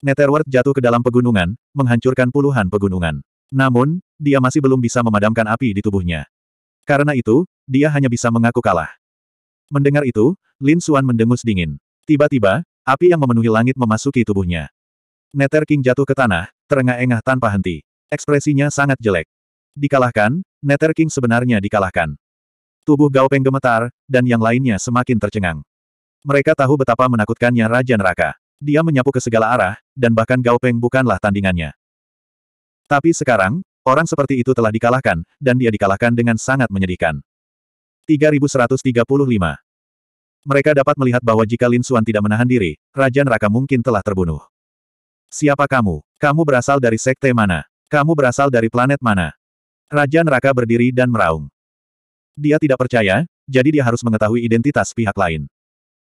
Netherworld jatuh ke dalam pegunungan, menghancurkan puluhan pegunungan. Namun, dia masih belum bisa memadamkan api di tubuhnya. Karena itu, dia hanya bisa mengaku kalah. Mendengar itu, Lin Xuan mendengus dingin. Tiba-tiba, api yang memenuhi langit memasuki tubuhnya. Nether King jatuh ke tanah, terengah-engah tanpa henti. Ekspresinya sangat jelek. Dikalahkan, Nether King sebenarnya dikalahkan. Tubuh Gao Peng gemetar, dan yang lainnya semakin tercengang. Mereka tahu betapa menakutkannya Raja Neraka. Dia menyapu ke segala arah, dan bahkan Gao Peng bukanlah tandingannya. Tapi sekarang, orang seperti itu telah dikalahkan, dan dia dikalahkan dengan sangat menyedihkan. 3135 Mereka dapat melihat bahwa jika Lin Xuan tidak menahan diri, Raja Neraka mungkin telah terbunuh. Siapa kamu? Kamu berasal dari sekte mana? Kamu berasal dari planet mana? Raja neraka berdiri dan meraung. Dia tidak percaya, jadi dia harus mengetahui identitas pihak lain.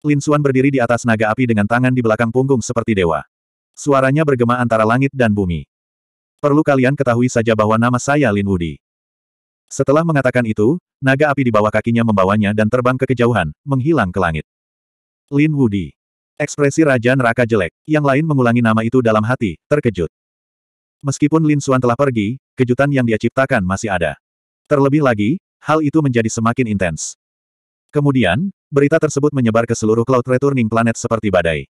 Lin Suan berdiri di atas naga api dengan tangan di belakang punggung seperti dewa. Suaranya bergema antara langit dan bumi. Perlu kalian ketahui saja bahwa nama saya Lin Wudi. Setelah mengatakan itu, naga api di bawah kakinya membawanya dan terbang ke kejauhan, menghilang ke langit. Lin Wudi. Ekspresi Raja Neraka jelek, yang lain mengulangi nama itu dalam hati, terkejut. Meskipun Lin Suan telah pergi, kejutan yang dia ciptakan masih ada. Terlebih lagi, hal itu menjadi semakin intens. Kemudian, berita tersebut menyebar ke seluruh cloud returning planet seperti badai.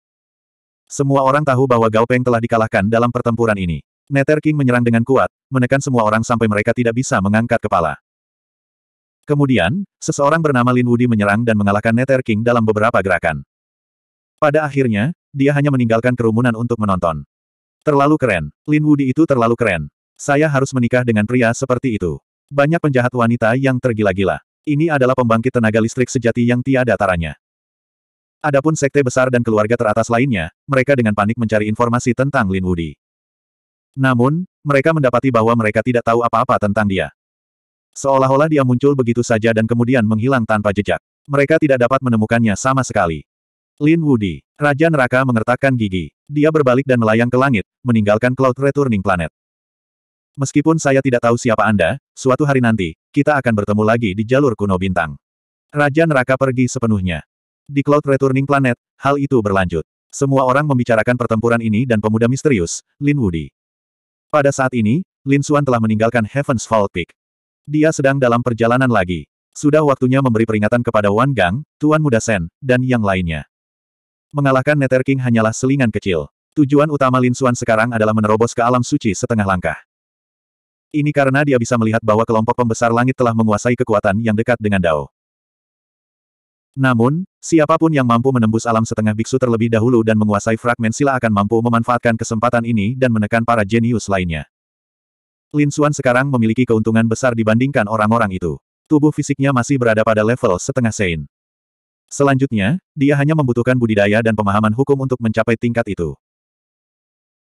Semua orang tahu bahwa Gao Peng telah dikalahkan dalam pertempuran ini. Nether King menyerang dengan kuat, menekan semua orang sampai mereka tidak bisa mengangkat kepala. Kemudian, seseorang bernama Lin Wudi menyerang dan mengalahkan Nether King dalam beberapa gerakan. Pada akhirnya, dia hanya meninggalkan kerumunan untuk menonton. Terlalu keren. Lin Wudi itu terlalu keren. Saya harus menikah dengan pria seperti itu. Banyak penjahat wanita yang tergila-gila. Ini adalah pembangkit tenaga listrik sejati yang tiada taranya. Adapun sekte besar dan keluarga teratas lainnya, mereka dengan panik mencari informasi tentang Lin Wudi. Namun, mereka mendapati bahwa mereka tidak tahu apa-apa tentang dia. Seolah-olah dia muncul begitu saja dan kemudian menghilang tanpa jejak. Mereka tidak dapat menemukannya sama sekali. Lin Wudi. Raja Neraka mengertakkan gigi. Dia berbalik dan melayang ke langit, meninggalkan Cloud Returning Planet. Meskipun saya tidak tahu siapa Anda, suatu hari nanti, kita akan bertemu lagi di jalur kuno bintang. Raja Neraka pergi sepenuhnya. Di Cloud Returning Planet, hal itu berlanjut. Semua orang membicarakan pertempuran ini dan pemuda misterius, Lin Woody. Pada saat ini, Lin Xuan telah meninggalkan Heaven's Fall Peak. Dia sedang dalam perjalanan lagi. Sudah waktunya memberi peringatan kepada Wan Gang, Tuan Muda Sen, dan yang lainnya. Mengalahkan Nether King hanyalah selingan kecil. Tujuan utama Lin Xuan sekarang adalah menerobos ke alam suci setengah langkah. Ini karena dia bisa melihat bahwa kelompok pembesar langit telah menguasai kekuatan yang dekat dengan Dao. Namun, siapapun yang mampu menembus alam setengah biksu terlebih dahulu dan menguasai fragmen sila akan mampu memanfaatkan kesempatan ini dan menekan para jenius lainnya. Lin Xuan sekarang memiliki keuntungan besar dibandingkan orang-orang itu. Tubuh fisiknya masih berada pada level setengah Sein. Selanjutnya, dia hanya membutuhkan budidaya dan pemahaman hukum untuk mencapai tingkat itu.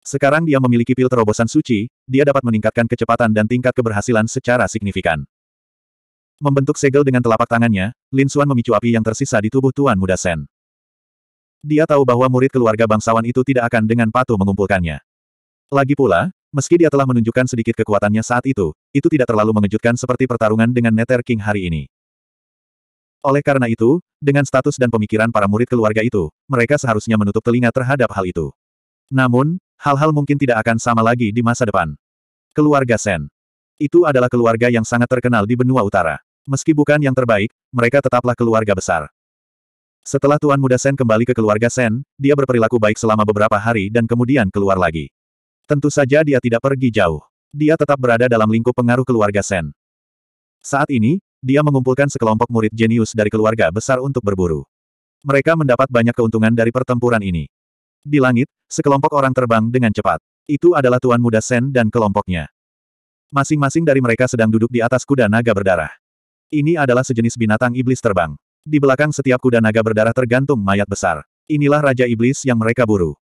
Sekarang dia memiliki pil terobosan suci, dia dapat meningkatkan kecepatan dan tingkat keberhasilan secara signifikan. Membentuk segel dengan telapak tangannya, Lin Xuan memicu api yang tersisa di tubuh Tuan Muda Sen. Dia tahu bahwa murid keluarga bangsawan itu tidak akan dengan patuh mengumpulkannya. Lagi pula, meski dia telah menunjukkan sedikit kekuatannya saat itu, itu tidak terlalu mengejutkan seperti pertarungan dengan Nether King hari ini. Oleh karena itu, dengan status dan pemikiran para murid keluarga itu, mereka seharusnya menutup telinga terhadap hal itu. Namun, hal-hal mungkin tidak akan sama lagi di masa depan. Keluarga Sen. Itu adalah keluarga yang sangat terkenal di benua utara. Meski bukan yang terbaik, mereka tetaplah keluarga besar. Setelah Tuan Muda Sen kembali ke keluarga Sen, dia berperilaku baik selama beberapa hari dan kemudian keluar lagi. Tentu saja dia tidak pergi jauh. Dia tetap berada dalam lingkup pengaruh keluarga Sen. Saat ini, dia mengumpulkan sekelompok murid jenius dari keluarga besar untuk berburu. Mereka mendapat banyak keuntungan dari pertempuran ini. Di langit, sekelompok orang terbang dengan cepat. Itu adalah Tuan Muda Sen dan kelompoknya. Masing-masing dari mereka sedang duduk di atas kuda naga berdarah. Ini adalah sejenis binatang iblis terbang. Di belakang setiap kuda naga berdarah tergantung mayat besar. Inilah Raja Iblis yang mereka buru.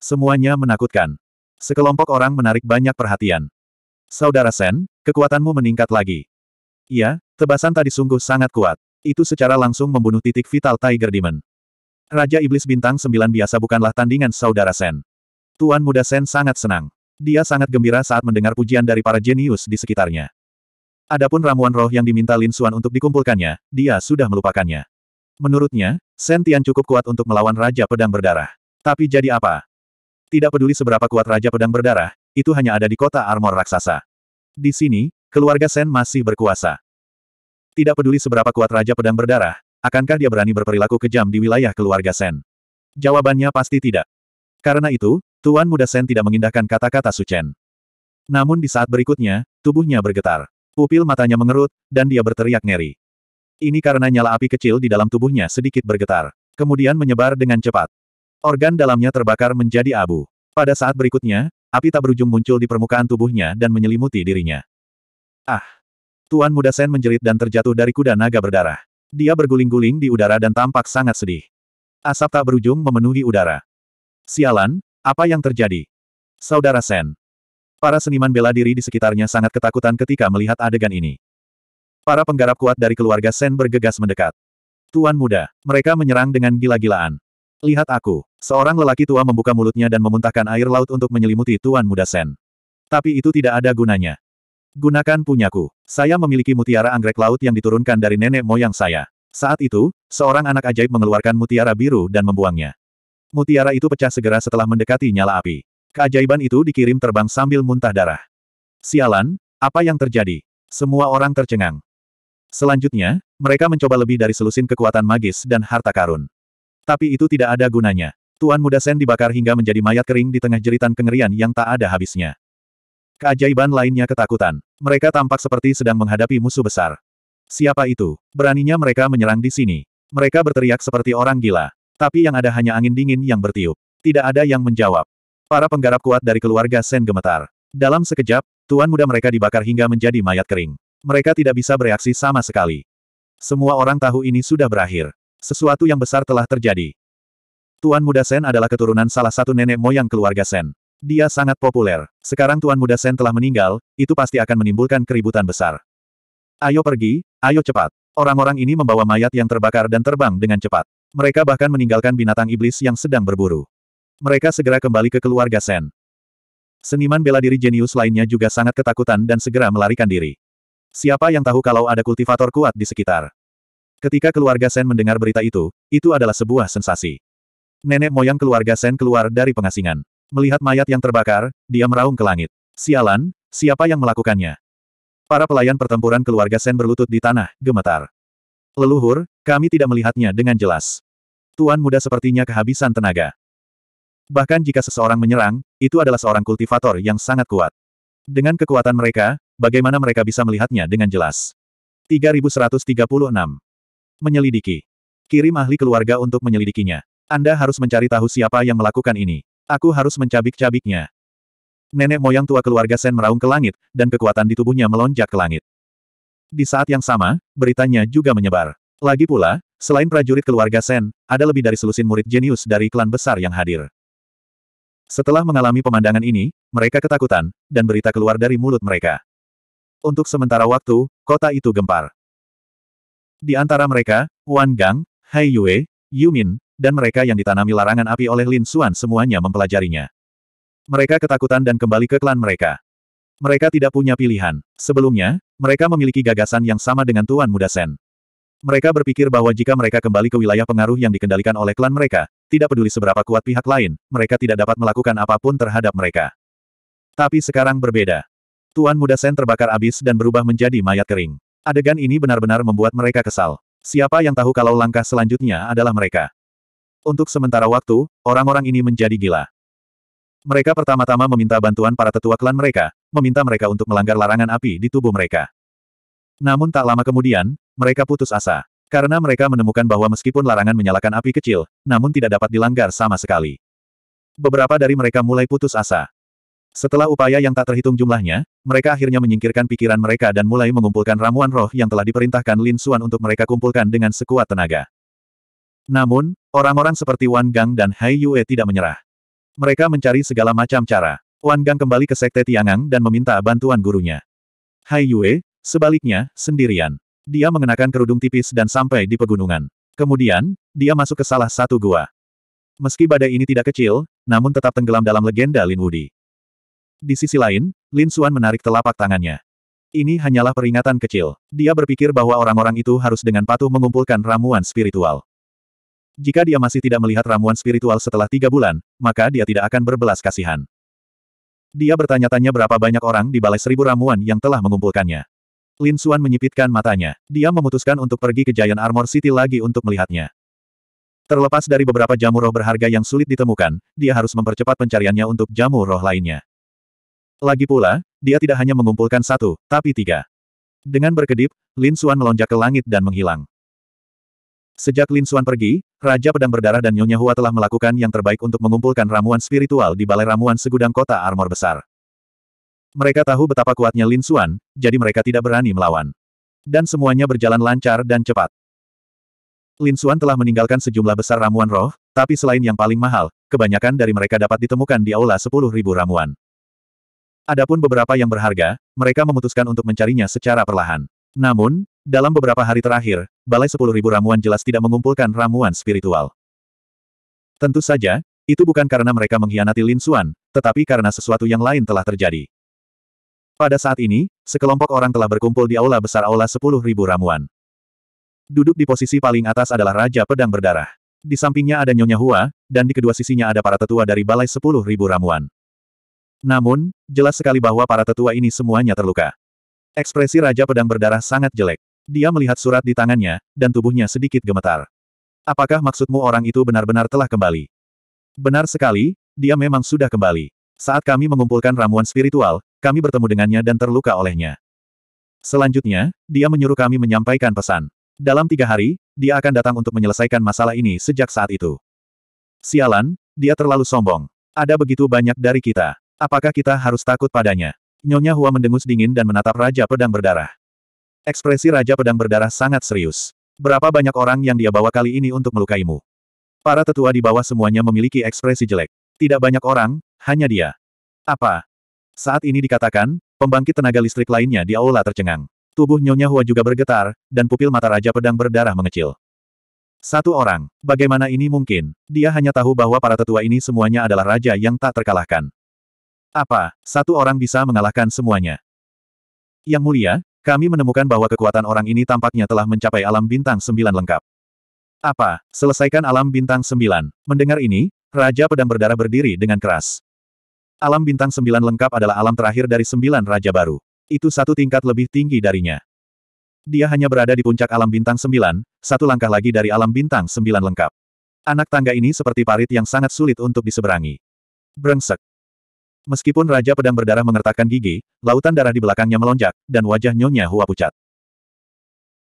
Semuanya menakutkan. Sekelompok orang menarik banyak perhatian. Saudara Sen, kekuatanmu meningkat lagi. Iya, tebasan tadi sungguh sangat kuat. Itu secara langsung membunuh titik vital Tiger Demon. Raja Iblis Bintang Sembilan biasa bukanlah tandingan saudara Sen. Tuan muda Sen sangat senang. Dia sangat gembira saat mendengar pujian dari para jenius di sekitarnya. Adapun ramuan roh yang diminta Lin Xuan untuk dikumpulkannya, dia sudah melupakannya. Menurutnya, Sen Tian cukup kuat untuk melawan Raja Pedang Berdarah. Tapi jadi apa? Tidak peduli seberapa kuat Raja Pedang Berdarah, itu hanya ada di kota armor raksasa. Di sini, Keluarga Sen masih berkuasa. Tidak peduli seberapa kuat Raja Pedang Berdarah, akankah dia berani berperilaku kejam di wilayah keluarga Sen? Jawabannya pasti tidak. Karena itu, Tuan Muda Sen tidak mengindahkan kata-kata Suchen. Namun di saat berikutnya, tubuhnya bergetar. Pupil matanya mengerut, dan dia berteriak ngeri. Ini karena nyala api kecil di dalam tubuhnya sedikit bergetar. Kemudian menyebar dengan cepat. Organ dalamnya terbakar menjadi abu. Pada saat berikutnya, api tak berujung muncul di permukaan tubuhnya dan menyelimuti dirinya. Ah! Tuan muda Sen menjerit dan terjatuh dari kuda naga berdarah. Dia berguling-guling di udara dan tampak sangat sedih. Asap tak berujung memenuhi udara. Sialan, apa yang terjadi? Saudara Sen. Para seniman bela diri di sekitarnya sangat ketakutan ketika melihat adegan ini. Para penggarap kuat dari keluarga Sen bergegas mendekat. Tuan muda, mereka menyerang dengan gila-gilaan. Lihat aku. Seorang lelaki tua membuka mulutnya dan memuntahkan air laut untuk menyelimuti Tuan Muda Sen. Tapi itu tidak ada gunanya. Gunakan punyaku. Saya memiliki mutiara anggrek laut yang diturunkan dari nenek moyang saya. Saat itu, seorang anak ajaib mengeluarkan mutiara biru dan membuangnya. Mutiara itu pecah segera setelah mendekati nyala api. Keajaiban itu dikirim terbang sambil muntah darah. Sialan, apa yang terjadi? Semua orang tercengang. Selanjutnya, mereka mencoba lebih dari selusin kekuatan magis dan harta karun. Tapi itu tidak ada gunanya. Tuan muda Sen dibakar hingga menjadi mayat kering di tengah jeritan kengerian yang tak ada habisnya. Keajaiban lainnya ketakutan. Mereka tampak seperti sedang menghadapi musuh besar. Siapa itu? Beraninya mereka menyerang di sini. Mereka berteriak seperti orang gila. Tapi yang ada hanya angin dingin yang bertiup. Tidak ada yang menjawab. Para penggarap kuat dari keluarga Sen gemetar. Dalam sekejap, tuan muda mereka dibakar hingga menjadi mayat kering. Mereka tidak bisa bereaksi sama sekali. Semua orang tahu ini sudah berakhir. Sesuatu yang besar telah terjadi. Tuan muda Sen adalah keturunan salah satu nenek moyang keluarga Sen. Dia sangat populer. Sekarang Tuan Muda Sen telah meninggal, itu pasti akan menimbulkan keributan besar. Ayo pergi, ayo cepat. Orang-orang ini membawa mayat yang terbakar dan terbang dengan cepat. Mereka bahkan meninggalkan binatang iblis yang sedang berburu. Mereka segera kembali ke keluarga Sen. Seniman bela diri jenius lainnya juga sangat ketakutan dan segera melarikan diri. Siapa yang tahu kalau ada kultivator kuat di sekitar? Ketika keluarga Sen mendengar berita itu, itu adalah sebuah sensasi. Nenek moyang keluarga Sen keluar dari pengasingan. Melihat mayat yang terbakar, dia meraung ke langit. Sialan, siapa yang melakukannya? Para pelayan pertempuran keluarga Sen berlutut di tanah, gemetar. Leluhur, kami tidak melihatnya dengan jelas. Tuan muda sepertinya kehabisan tenaga. Bahkan jika seseorang menyerang, itu adalah seorang kultivator yang sangat kuat. Dengan kekuatan mereka, bagaimana mereka bisa melihatnya dengan jelas? 3136. Menyelidiki. Kirim ahli keluarga untuk menyelidikinya. Anda harus mencari tahu siapa yang melakukan ini. Aku harus mencabik-cabiknya. Nenek moyang tua keluarga Sen meraung ke langit, dan kekuatan di tubuhnya melonjak ke langit. Di saat yang sama, beritanya juga menyebar. Lagi pula, selain prajurit keluarga Sen, ada lebih dari selusin murid jenius dari klan besar yang hadir. Setelah mengalami pemandangan ini, mereka ketakutan, dan berita keluar dari mulut mereka. Untuk sementara waktu, kota itu gempar. Di antara mereka, Wan Gang, Hai Yue, Yumin, dan mereka yang ditanami larangan api oleh Lin Xuan semuanya mempelajarinya. Mereka ketakutan dan kembali ke klan mereka. Mereka tidak punya pilihan. Sebelumnya, mereka memiliki gagasan yang sama dengan Tuan Muda Sen. Mereka berpikir bahwa jika mereka kembali ke wilayah pengaruh yang dikendalikan oleh klan mereka, tidak peduli seberapa kuat pihak lain, mereka tidak dapat melakukan apapun terhadap mereka. Tapi sekarang berbeda. Tuan Muda Sen terbakar abis dan berubah menjadi mayat kering. Adegan ini benar-benar membuat mereka kesal. Siapa yang tahu kalau langkah selanjutnya adalah mereka? Untuk sementara waktu, orang-orang ini menjadi gila. Mereka pertama-tama meminta bantuan para tetua klan mereka, meminta mereka untuk melanggar larangan api di tubuh mereka. Namun tak lama kemudian, mereka putus asa. Karena mereka menemukan bahwa meskipun larangan menyalakan api kecil, namun tidak dapat dilanggar sama sekali. Beberapa dari mereka mulai putus asa. Setelah upaya yang tak terhitung jumlahnya, mereka akhirnya menyingkirkan pikiran mereka dan mulai mengumpulkan ramuan roh yang telah diperintahkan Lin Xuan untuk mereka kumpulkan dengan sekuat tenaga. Namun, Orang-orang seperti Wan Gang dan Hai Yue tidak menyerah. Mereka mencari segala macam cara. Wan Gang kembali ke Sekte Tiangang dan meminta bantuan gurunya. Hai Yue, sebaliknya, sendirian. Dia mengenakan kerudung tipis dan sampai di pegunungan. Kemudian, dia masuk ke salah satu gua. Meski badai ini tidak kecil, namun tetap tenggelam dalam legenda Lin Wudi. Di sisi lain, Lin Xuan menarik telapak tangannya. Ini hanyalah peringatan kecil. Dia berpikir bahwa orang-orang itu harus dengan patuh mengumpulkan ramuan spiritual. Jika dia masih tidak melihat ramuan spiritual setelah tiga bulan, maka dia tidak akan berbelas kasihan. Dia bertanya-tanya berapa banyak orang di balai seribu ramuan yang telah mengumpulkannya. Lin Suan menyipitkan matanya. Dia memutuskan untuk pergi ke Giant Armor City lagi untuk melihatnya. Terlepas dari beberapa jamu roh berharga yang sulit ditemukan, dia harus mempercepat pencariannya untuk jamu roh lainnya. Lagi pula, dia tidak hanya mengumpulkan satu, tapi tiga. Dengan berkedip, Lin Suan melonjak ke langit dan menghilang. Sejak Lin Suan pergi, Raja Pedang Berdarah dan Nyonya Hua telah melakukan yang terbaik untuk mengumpulkan ramuan spiritual di Balai Ramuan Segudang Kota Armor Besar. Mereka tahu betapa kuatnya Lin Suan, jadi mereka tidak berani melawan. Dan semuanya berjalan lancar dan cepat. Lin Suan telah meninggalkan sejumlah besar ramuan roh, tapi selain yang paling mahal, kebanyakan dari mereka dapat ditemukan di aula 10.000 ramuan. Adapun beberapa yang berharga, mereka memutuskan untuk mencarinya secara perlahan. Namun, dalam beberapa hari terakhir, Balai 10.000 Ramuan jelas tidak mengumpulkan ramuan spiritual. Tentu saja, itu bukan karena mereka mengkhianati Lin Xuan, tetapi karena sesuatu yang lain telah terjadi. Pada saat ini, sekelompok orang telah berkumpul di aula besar aula 10.000 ramuan. Duduk di posisi paling atas adalah Raja Pedang Berdarah. Di sampingnya ada Nyonya Hua, dan di kedua sisinya ada para tetua dari Balai 10.000 ramuan. Namun, jelas sekali bahwa para tetua ini semuanya terluka. Ekspresi Raja Pedang Berdarah sangat jelek. Dia melihat surat di tangannya, dan tubuhnya sedikit gemetar. Apakah maksudmu orang itu benar-benar telah kembali? Benar sekali, dia memang sudah kembali. Saat kami mengumpulkan ramuan spiritual, kami bertemu dengannya dan terluka olehnya. Selanjutnya, dia menyuruh kami menyampaikan pesan. Dalam tiga hari, dia akan datang untuk menyelesaikan masalah ini sejak saat itu. Sialan, dia terlalu sombong. Ada begitu banyak dari kita. Apakah kita harus takut padanya? Nyonya Hua mendengus dingin dan menatap Raja Pedang Berdarah. Ekspresi Raja Pedang Berdarah sangat serius. Berapa banyak orang yang dia bawa kali ini untuk melukaimu? Para tetua di bawah semuanya memiliki ekspresi jelek. Tidak banyak orang, hanya dia. Apa? Saat ini dikatakan, pembangkit tenaga listrik lainnya di aula tercengang. Tubuh Nyonya Hua juga bergetar, dan pupil mata Raja Pedang Berdarah mengecil. Satu orang, bagaimana ini mungkin? Dia hanya tahu bahwa para tetua ini semuanya adalah raja yang tak terkalahkan. Apa, satu orang bisa mengalahkan semuanya? Yang mulia, kami menemukan bahwa kekuatan orang ini tampaknya telah mencapai alam bintang sembilan lengkap. Apa? Selesaikan alam bintang sembilan. Mendengar ini, Raja Pedang Berdarah berdiri dengan keras. Alam bintang sembilan lengkap adalah alam terakhir dari sembilan Raja Baru. Itu satu tingkat lebih tinggi darinya. Dia hanya berada di puncak alam bintang sembilan, satu langkah lagi dari alam bintang sembilan lengkap. Anak tangga ini seperti parit yang sangat sulit untuk diseberangi. Brengsek, Meskipun Raja Pedang Berdarah mengertakkan gigi, lautan darah di belakangnya melonjak, dan wajah Nyonya Hua pucat.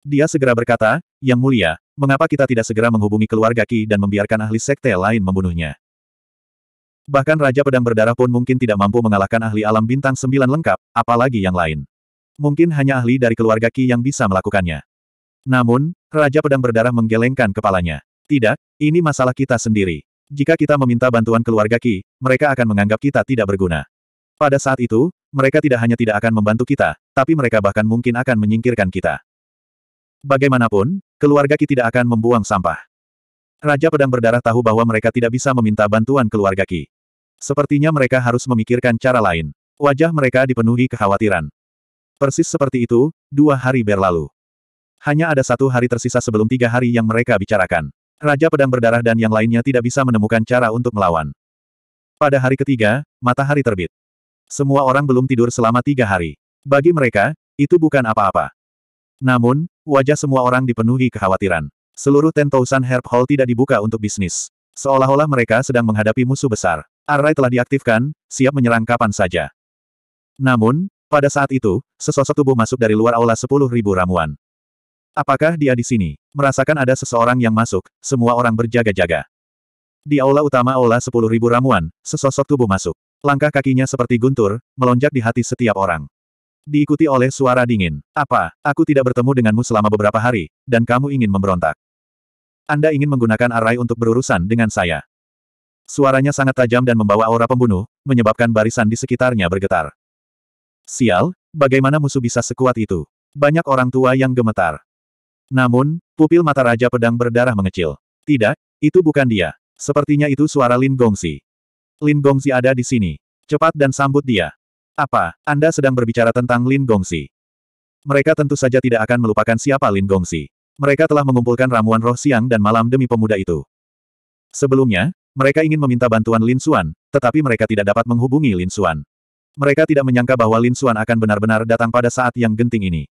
Dia segera berkata, Yang Mulia, mengapa kita tidak segera menghubungi keluarga Ki dan membiarkan ahli sekte lain membunuhnya? Bahkan Raja Pedang Berdarah pun mungkin tidak mampu mengalahkan ahli alam bintang sembilan lengkap, apalagi yang lain. Mungkin hanya ahli dari keluarga Ki yang bisa melakukannya. Namun, Raja Pedang Berdarah menggelengkan kepalanya. Tidak, ini masalah kita sendiri. Jika kita meminta bantuan keluarga Ki, mereka akan menganggap kita tidak berguna. Pada saat itu, mereka tidak hanya tidak akan membantu kita, tapi mereka bahkan mungkin akan menyingkirkan kita. Bagaimanapun, keluarga Ki tidak akan membuang sampah. Raja Pedang Berdarah tahu bahwa mereka tidak bisa meminta bantuan keluarga Ki. Sepertinya mereka harus memikirkan cara lain. Wajah mereka dipenuhi kekhawatiran. Persis seperti itu, dua hari berlalu. Hanya ada satu hari tersisa sebelum tiga hari yang mereka bicarakan. Raja Pedang Berdarah dan yang lainnya tidak bisa menemukan cara untuk melawan. Pada hari ketiga, matahari terbit. Semua orang belum tidur selama tiga hari. Bagi mereka, itu bukan apa-apa. Namun, wajah semua orang dipenuhi kekhawatiran. Seluruh Tentousan Herb Hall tidak dibuka untuk bisnis. Seolah-olah mereka sedang menghadapi musuh besar. Array telah diaktifkan, siap menyerang kapan saja. Namun, pada saat itu, sesosok tubuh masuk dari luar aula sepuluh ribu ramuan. Apakah dia di sini? Merasakan ada seseorang yang masuk, semua orang berjaga-jaga. Di aula utama aula sepuluh ribu ramuan, sesosok tubuh masuk. Langkah kakinya seperti guntur, melonjak di hati setiap orang. Diikuti oleh suara dingin. Apa, aku tidak bertemu denganmu selama beberapa hari, dan kamu ingin memberontak. Anda ingin menggunakan arai untuk berurusan dengan saya. Suaranya sangat tajam dan membawa aura pembunuh, menyebabkan barisan di sekitarnya bergetar. Sial, bagaimana musuh bisa sekuat itu? Banyak orang tua yang gemetar. Namun, pupil mata Raja Pedang berdarah mengecil. Tidak, itu bukan dia. Sepertinya itu suara Lin Gongsi. Lin Gongsi ada di sini. Cepat dan sambut dia. Apa, Anda sedang berbicara tentang Lin Gongsi? Mereka tentu saja tidak akan melupakan siapa Lin Gongsi. Mereka telah mengumpulkan ramuan roh siang dan malam demi pemuda itu. Sebelumnya, mereka ingin meminta bantuan Lin suan tetapi mereka tidak dapat menghubungi Lin suan Mereka tidak menyangka bahwa Lin suan akan benar-benar datang pada saat yang genting ini.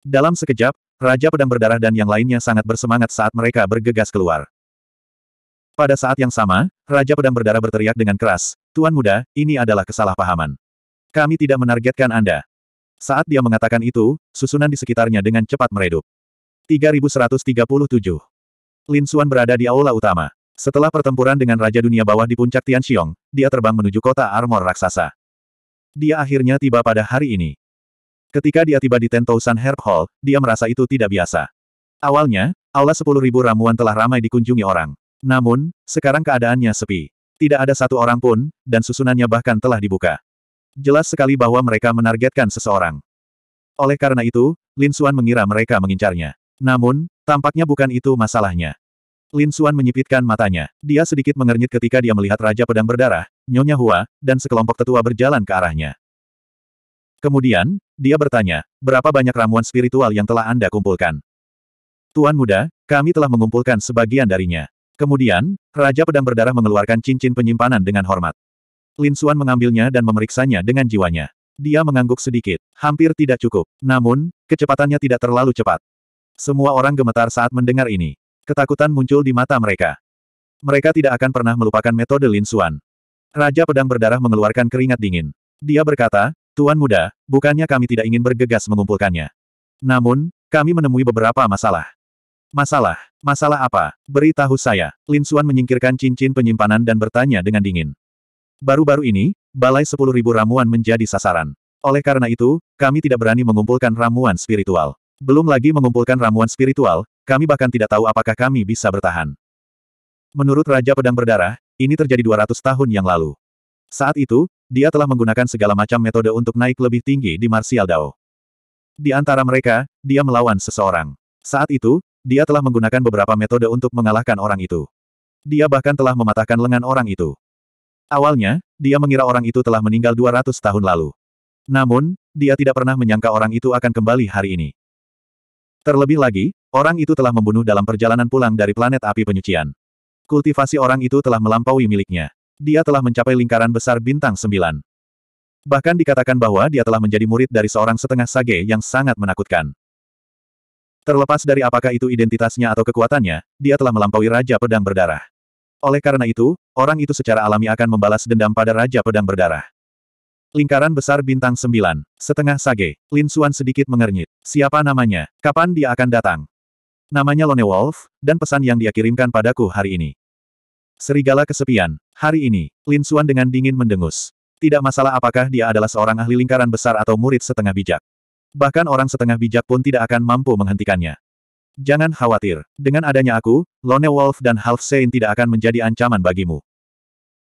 Dalam sekejap, Raja Pedang Berdarah dan yang lainnya sangat bersemangat saat mereka bergegas keluar. Pada saat yang sama, Raja Pedang Berdarah berteriak dengan keras, Tuan Muda, ini adalah kesalahpahaman. Kami tidak menargetkan Anda. Saat dia mengatakan itu, susunan di sekitarnya dengan cepat meredup. 3137. Lin Xuan berada di aula utama. Setelah pertempuran dengan Raja Dunia Bawah di puncak Tianxiong, dia terbang menuju kota armor raksasa. Dia akhirnya tiba pada hari ini. Ketika dia tiba di Tentousan Herb Hall, dia merasa itu tidak biasa. Awalnya, aula sepuluh ribu ramuan telah ramai dikunjungi orang. Namun, sekarang keadaannya sepi. Tidak ada satu orang pun, dan susunannya bahkan telah dibuka. Jelas sekali bahwa mereka menargetkan seseorang. Oleh karena itu, Lin Xuan mengira mereka mengincarnya. Namun, tampaknya bukan itu masalahnya. Lin Xuan menyipitkan matanya. Dia sedikit mengernyit ketika dia melihat Raja Pedang Berdarah, Nyonya Hua, dan sekelompok tetua berjalan ke arahnya. Kemudian, dia bertanya, berapa banyak ramuan spiritual yang telah Anda kumpulkan? Tuan muda, kami telah mengumpulkan sebagian darinya. Kemudian, Raja Pedang Berdarah mengeluarkan cincin penyimpanan dengan hormat. Lin Suan mengambilnya dan memeriksanya dengan jiwanya. Dia mengangguk sedikit, hampir tidak cukup. Namun, kecepatannya tidak terlalu cepat. Semua orang gemetar saat mendengar ini. Ketakutan muncul di mata mereka. Mereka tidak akan pernah melupakan metode Lin Suan. Raja Pedang Berdarah mengeluarkan keringat dingin. Dia berkata, Tuan muda, bukannya kami tidak ingin bergegas mengumpulkannya. Namun, kami menemui beberapa masalah. Masalah? Masalah apa? Beritahu saya. Lin Xuan menyingkirkan cincin penyimpanan dan bertanya dengan dingin. Baru-baru ini, balai sepuluh ribu ramuan menjadi sasaran. Oleh karena itu, kami tidak berani mengumpulkan ramuan spiritual. Belum lagi mengumpulkan ramuan spiritual, kami bahkan tidak tahu apakah kami bisa bertahan. Menurut Raja Pedang Berdarah, ini terjadi 200 tahun yang lalu. Saat itu, dia telah menggunakan segala macam metode untuk naik lebih tinggi di Martial Dao. Di antara mereka, dia melawan seseorang. Saat itu, dia telah menggunakan beberapa metode untuk mengalahkan orang itu. Dia bahkan telah mematahkan lengan orang itu. Awalnya, dia mengira orang itu telah meninggal 200 tahun lalu. Namun, dia tidak pernah menyangka orang itu akan kembali hari ini. Terlebih lagi, orang itu telah membunuh dalam perjalanan pulang dari planet api penyucian. Kultivasi orang itu telah melampaui miliknya dia telah mencapai lingkaran besar bintang sembilan. Bahkan dikatakan bahwa dia telah menjadi murid dari seorang setengah sage yang sangat menakutkan. Terlepas dari apakah itu identitasnya atau kekuatannya, dia telah melampaui Raja Pedang Berdarah. Oleh karena itu, orang itu secara alami akan membalas dendam pada Raja Pedang Berdarah. Lingkaran besar bintang sembilan, setengah sage, Lin Suan sedikit mengernyit. Siapa namanya? Kapan dia akan datang? Namanya Lone Wolf, dan pesan yang dia kirimkan padaku hari ini. Serigala kesepian, Hari ini, Lin Xuan dengan dingin mendengus. Tidak masalah apakah dia adalah seorang ahli lingkaran besar atau murid setengah bijak. Bahkan orang setengah bijak pun tidak akan mampu menghentikannya. Jangan khawatir, dengan adanya aku, Lone Wolf dan Half Saint tidak akan menjadi ancaman bagimu.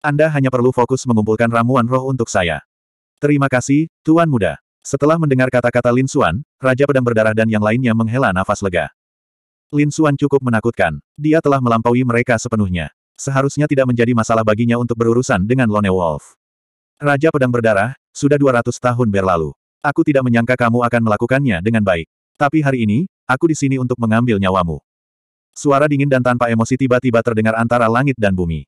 Anda hanya perlu fokus mengumpulkan ramuan roh untuk saya. Terima kasih, Tuan Muda. Setelah mendengar kata-kata Lin Xuan, Raja Pedang Berdarah dan yang lainnya menghela nafas lega. Lin Xuan cukup menakutkan. Dia telah melampaui mereka sepenuhnya seharusnya tidak menjadi masalah baginya untuk berurusan dengan Lone Wolf. Raja Pedang Berdarah, sudah 200 tahun berlalu. Aku tidak menyangka kamu akan melakukannya dengan baik. Tapi hari ini, aku di sini untuk mengambil nyawamu. Suara dingin dan tanpa emosi tiba-tiba terdengar antara langit dan bumi.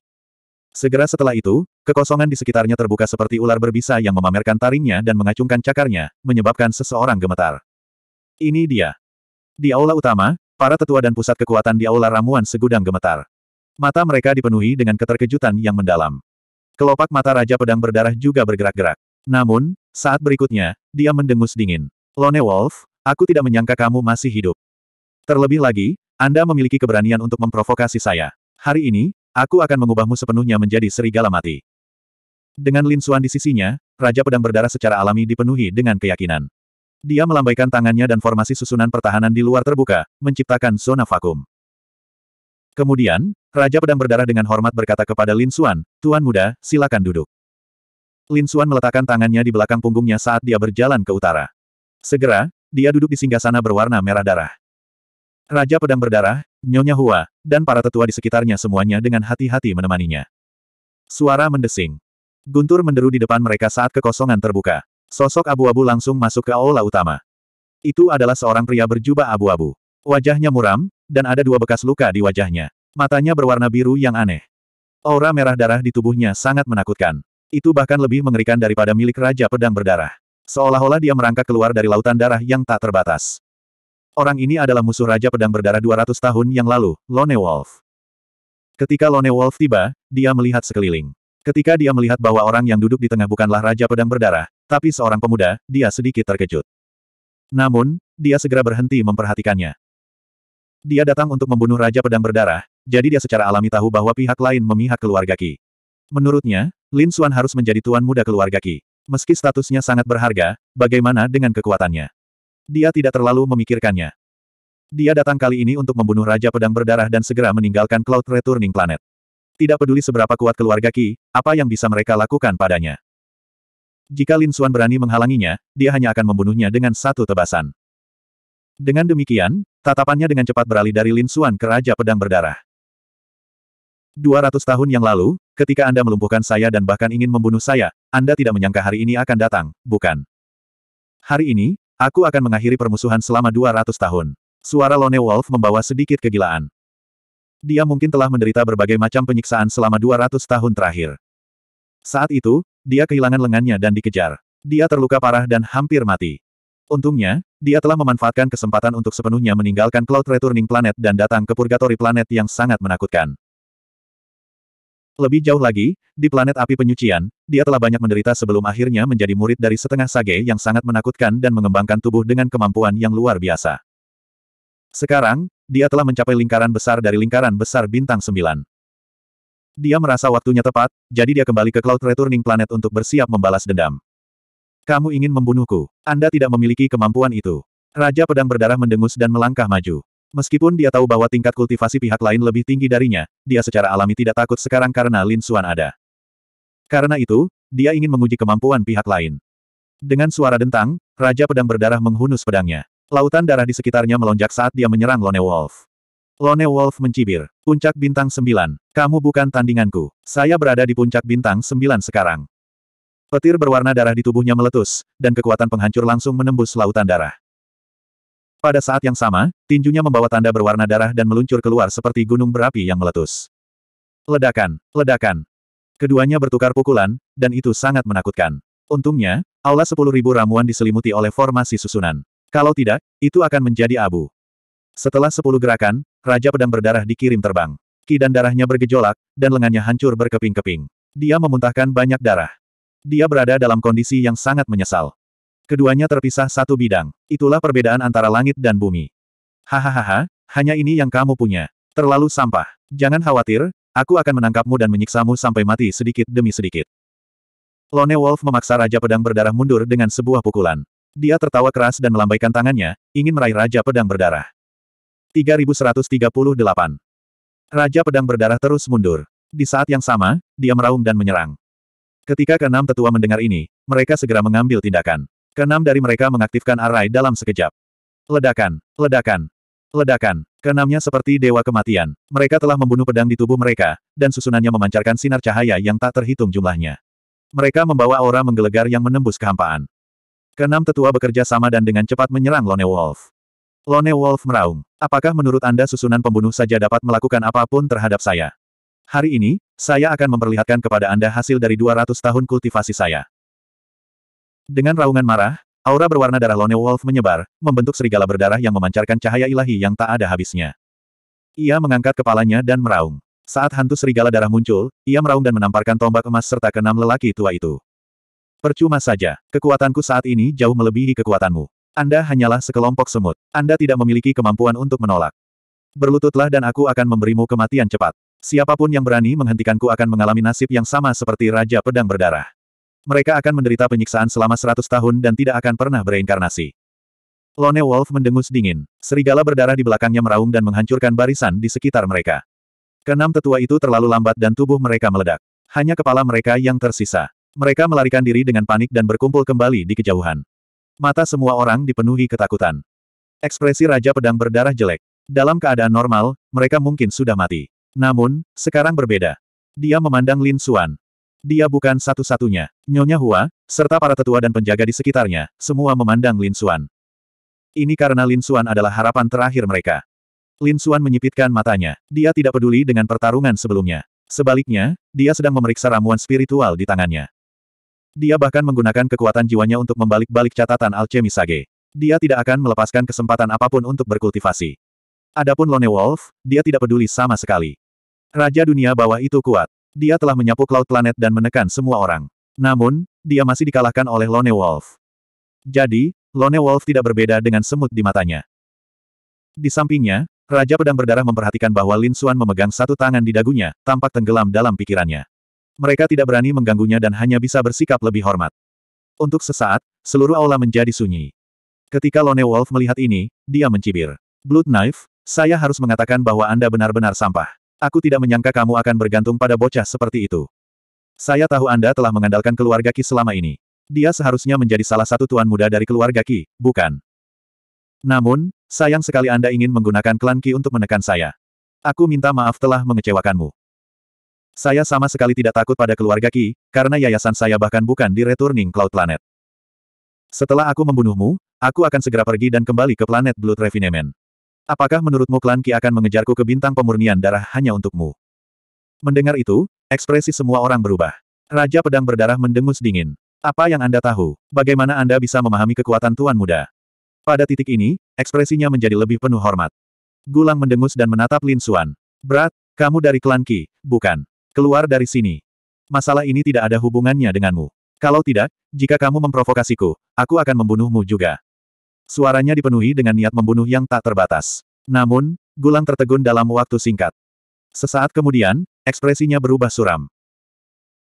Segera setelah itu, kekosongan di sekitarnya terbuka seperti ular berbisa yang memamerkan taringnya dan mengacungkan cakarnya, menyebabkan seseorang gemetar. Ini dia. Di aula utama, para tetua dan pusat kekuatan di aula ramuan segudang gemetar. Mata mereka dipenuhi dengan keterkejutan yang mendalam. Kelopak mata Raja Pedang Berdarah juga bergerak-gerak. Namun, saat berikutnya, dia mendengus dingin. Lone Wolf, aku tidak menyangka kamu masih hidup. Terlebih lagi, Anda memiliki keberanian untuk memprovokasi saya. Hari ini, aku akan mengubahmu sepenuhnya menjadi serigala mati. Dengan linsuan di sisinya, Raja Pedang Berdarah secara alami dipenuhi dengan keyakinan. Dia melambaikan tangannya dan formasi susunan pertahanan di luar terbuka, menciptakan zona vakum. Kemudian, Raja Pedang Berdarah dengan hormat berkata kepada Lin Xuan, Tuan Muda, silakan duduk. Lin Xuan meletakkan tangannya di belakang punggungnya saat dia berjalan ke utara. Segera, dia duduk di singgasana berwarna merah darah. Raja Pedang Berdarah, Nyonya Hua, dan para tetua di sekitarnya semuanya dengan hati-hati menemaninya. Suara mendesing. Guntur menderu di depan mereka saat kekosongan terbuka. Sosok abu-abu langsung masuk ke aula utama. Itu adalah seorang pria berjubah abu-abu. Wajahnya muram, dan ada dua bekas luka di wajahnya. Matanya berwarna biru yang aneh. Aura merah darah di tubuhnya sangat menakutkan. Itu bahkan lebih mengerikan daripada milik Raja Pedang Berdarah. Seolah-olah dia merangkak keluar dari lautan darah yang tak terbatas. Orang ini adalah musuh Raja Pedang Berdarah 200 tahun yang lalu, Lone Wolf. Ketika Lone Wolf tiba, dia melihat sekeliling. Ketika dia melihat bahwa orang yang duduk di tengah bukanlah Raja Pedang Berdarah, tapi seorang pemuda, dia sedikit terkejut. Namun, dia segera berhenti memperhatikannya. Dia datang untuk membunuh Raja Pedang Berdarah, jadi dia secara alami tahu bahwa pihak lain memihak keluarga Ki. Menurutnya, Lin Xuan harus menjadi tuan muda keluarga Ki. Meski statusnya sangat berharga, bagaimana dengan kekuatannya? Dia tidak terlalu memikirkannya. Dia datang kali ini untuk membunuh Raja Pedang Berdarah dan segera meninggalkan Cloud Returning Planet. Tidak peduli seberapa kuat keluarga Ki, apa yang bisa mereka lakukan padanya. Jika Lin Xuan berani menghalanginya, dia hanya akan membunuhnya dengan satu tebasan. Dengan demikian, Tatapannya dengan cepat beralih dari Lin Xuan ke Raja Pedang Berdarah. 200 tahun yang lalu, ketika Anda melumpuhkan saya dan bahkan ingin membunuh saya, Anda tidak menyangka hari ini akan datang, bukan? Hari ini, aku akan mengakhiri permusuhan selama 200 tahun. Suara Lone Wolf membawa sedikit kegilaan. Dia mungkin telah menderita berbagai macam penyiksaan selama 200 tahun terakhir. Saat itu, dia kehilangan lengannya dan dikejar. Dia terluka parah dan hampir mati. Untungnya, dia telah memanfaatkan kesempatan untuk sepenuhnya meninggalkan Cloud Returning Planet dan datang ke Purgatory Planet yang sangat menakutkan. Lebih jauh lagi, di planet api penyucian, dia telah banyak menderita sebelum akhirnya menjadi murid dari setengah sage yang sangat menakutkan dan mengembangkan tubuh dengan kemampuan yang luar biasa. Sekarang, dia telah mencapai lingkaran besar dari lingkaran besar bintang Sembilan. Dia merasa waktunya tepat, jadi dia kembali ke Cloud Returning Planet untuk bersiap membalas dendam. Kamu ingin membunuhku. Anda tidak memiliki kemampuan itu. Raja pedang berdarah mendengus dan melangkah maju. Meskipun dia tahu bahwa tingkat kultivasi pihak lain lebih tinggi darinya, dia secara alami tidak takut sekarang karena Lin Suan ada. Karena itu, dia ingin menguji kemampuan pihak lain. Dengan suara dentang, Raja Pedang Berdarah menghunus pedangnya. Lautan darah di sekitarnya melonjak saat dia menyerang Lone Wolf. Lone Wolf mencibir. Puncak bintang Sembilan, Kamu bukan tandinganku. Saya berada di puncak bintang sembilan sekarang. Petir berwarna darah di tubuhnya meletus, dan kekuatan penghancur langsung menembus lautan darah. Pada saat yang sama, tinjunya membawa tanda berwarna darah dan meluncur keluar seperti gunung berapi yang meletus. Ledakan, ledakan. Keduanya bertukar pukulan, dan itu sangat menakutkan. Untungnya, aula 10.000 ramuan diselimuti oleh formasi susunan. Kalau tidak, itu akan menjadi abu. Setelah sepuluh gerakan, Raja Pedang Berdarah dikirim terbang. Ki dan darahnya bergejolak, dan lengannya hancur berkeping-keping. Dia memuntahkan banyak darah. Dia berada dalam kondisi yang sangat menyesal. Keduanya terpisah satu bidang. Itulah perbedaan antara langit dan bumi. Hahaha, hanya ini yang kamu punya. Terlalu sampah. Jangan khawatir, aku akan menangkapmu dan menyiksamu sampai mati sedikit demi sedikit. Lone Wolf memaksa Raja Pedang Berdarah mundur dengan sebuah pukulan. Dia tertawa keras dan melambaikan tangannya, ingin meraih Raja Pedang Berdarah. 3138 Raja Pedang Berdarah terus mundur. Di saat yang sama, dia meraung dan menyerang. Ketika keenam tetua mendengar ini, mereka segera mengambil tindakan. Keenam dari mereka mengaktifkan arai dalam sekejap. Ledakan, ledakan, ledakan. Keenamnya seperti dewa kematian. Mereka telah membunuh pedang di tubuh mereka, dan susunannya memancarkan sinar cahaya yang tak terhitung jumlahnya. Mereka membawa aura menggelegar yang menembus kehampaan. Keenam tetua bekerja sama dan dengan cepat menyerang Lone Wolf. Lone Wolf meraung. Apakah menurut Anda susunan pembunuh saja dapat melakukan apapun terhadap saya? Hari ini, saya akan memperlihatkan kepada Anda hasil dari 200 tahun kultivasi saya. Dengan raungan marah, aura berwarna darah Lone Wolf menyebar, membentuk serigala berdarah yang memancarkan cahaya ilahi yang tak ada habisnya. Ia mengangkat kepalanya dan meraung. Saat hantu serigala darah muncul, ia meraung dan menamparkan tombak emas serta keenam lelaki tua itu. Percuma saja, kekuatanku saat ini jauh melebihi kekuatanmu. Anda hanyalah sekelompok semut. Anda tidak memiliki kemampuan untuk menolak. Berlututlah dan aku akan memberimu kematian cepat. Siapapun yang berani menghentikanku akan mengalami nasib yang sama seperti Raja Pedang Berdarah. Mereka akan menderita penyiksaan selama seratus tahun dan tidak akan pernah bereinkarnasi. Lone Wolf mendengus dingin. Serigala berdarah di belakangnya meraung dan menghancurkan barisan di sekitar mereka. Kenam tetua itu terlalu lambat dan tubuh mereka meledak. Hanya kepala mereka yang tersisa. Mereka melarikan diri dengan panik dan berkumpul kembali di kejauhan. Mata semua orang dipenuhi ketakutan. Ekspresi Raja Pedang Berdarah jelek. Dalam keadaan normal, mereka mungkin sudah mati. Namun, sekarang berbeda. Dia memandang Lin Xuan. Dia bukan satu-satunya. Nyonya Hua, serta para tetua dan penjaga di sekitarnya, semua memandang Lin Xuan. Ini karena Lin Xuan adalah harapan terakhir mereka. Lin Xuan menyipitkan matanya. Dia tidak peduli dengan pertarungan sebelumnya. Sebaliknya, dia sedang memeriksa ramuan spiritual di tangannya. Dia bahkan menggunakan kekuatan jiwanya untuk membalik-balik catatan alchemy sage. Dia tidak akan melepaskan kesempatan apapun untuk berkultivasi. Adapun Lone Wolf, dia tidak peduli sama sekali. Raja dunia bawah itu kuat. Dia telah menyapu Cloud planet dan menekan semua orang. Namun, dia masih dikalahkan oleh Lone Wolf. Jadi, Lone Wolf tidak berbeda dengan semut di matanya. Di sampingnya, Raja Pedang Berdarah memperhatikan bahwa Lin Xuan memegang satu tangan di dagunya, tampak tenggelam dalam pikirannya. Mereka tidak berani mengganggunya dan hanya bisa bersikap lebih hormat. Untuk sesaat, seluruh aula menjadi sunyi. Ketika Lone Wolf melihat ini, dia mencibir. Blood Knife, saya harus mengatakan bahwa Anda benar-benar sampah. Aku tidak menyangka kamu akan bergantung pada bocah seperti itu. Saya tahu Anda telah mengandalkan keluarga Ki selama ini. Dia seharusnya menjadi salah satu tuan muda dari keluarga Ki, bukan? Namun, sayang sekali Anda ingin menggunakan klan Ki untuk menekan saya. Aku minta maaf telah mengecewakanmu. Saya sama sekali tidak takut pada keluarga Ki, karena yayasan saya bahkan bukan di Returning Cloud Planet. Setelah aku membunuhmu, aku akan segera pergi dan kembali ke planet Blood Refinement. Apakah menurutmu klan Ki akan mengejarku ke bintang pemurnian darah hanya untukmu? Mendengar itu, ekspresi semua orang berubah. Raja pedang berdarah mendengus dingin. Apa yang Anda tahu? Bagaimana Anda bisa memahami kekuatan Tuan Muda? Pada titik ini, ekspresinya menjadi lebih penuh hormat. Gulang mendengus dan menatap Lin Suan. Berat, kamu dari klan Ki, bukan. Keluar dari sini. Masalah ini tidak ada hubungannya denganmu. Kalau tidak, jika kamu memprovokasiku, aku akan membunuhmu juga. Suaranya dipenuhi dengan niat membunuh yang tak terbatas. Namun, Gulang tertegun dalam waktu singkat. Sesaat kemudian, ekspresinya berubah suram.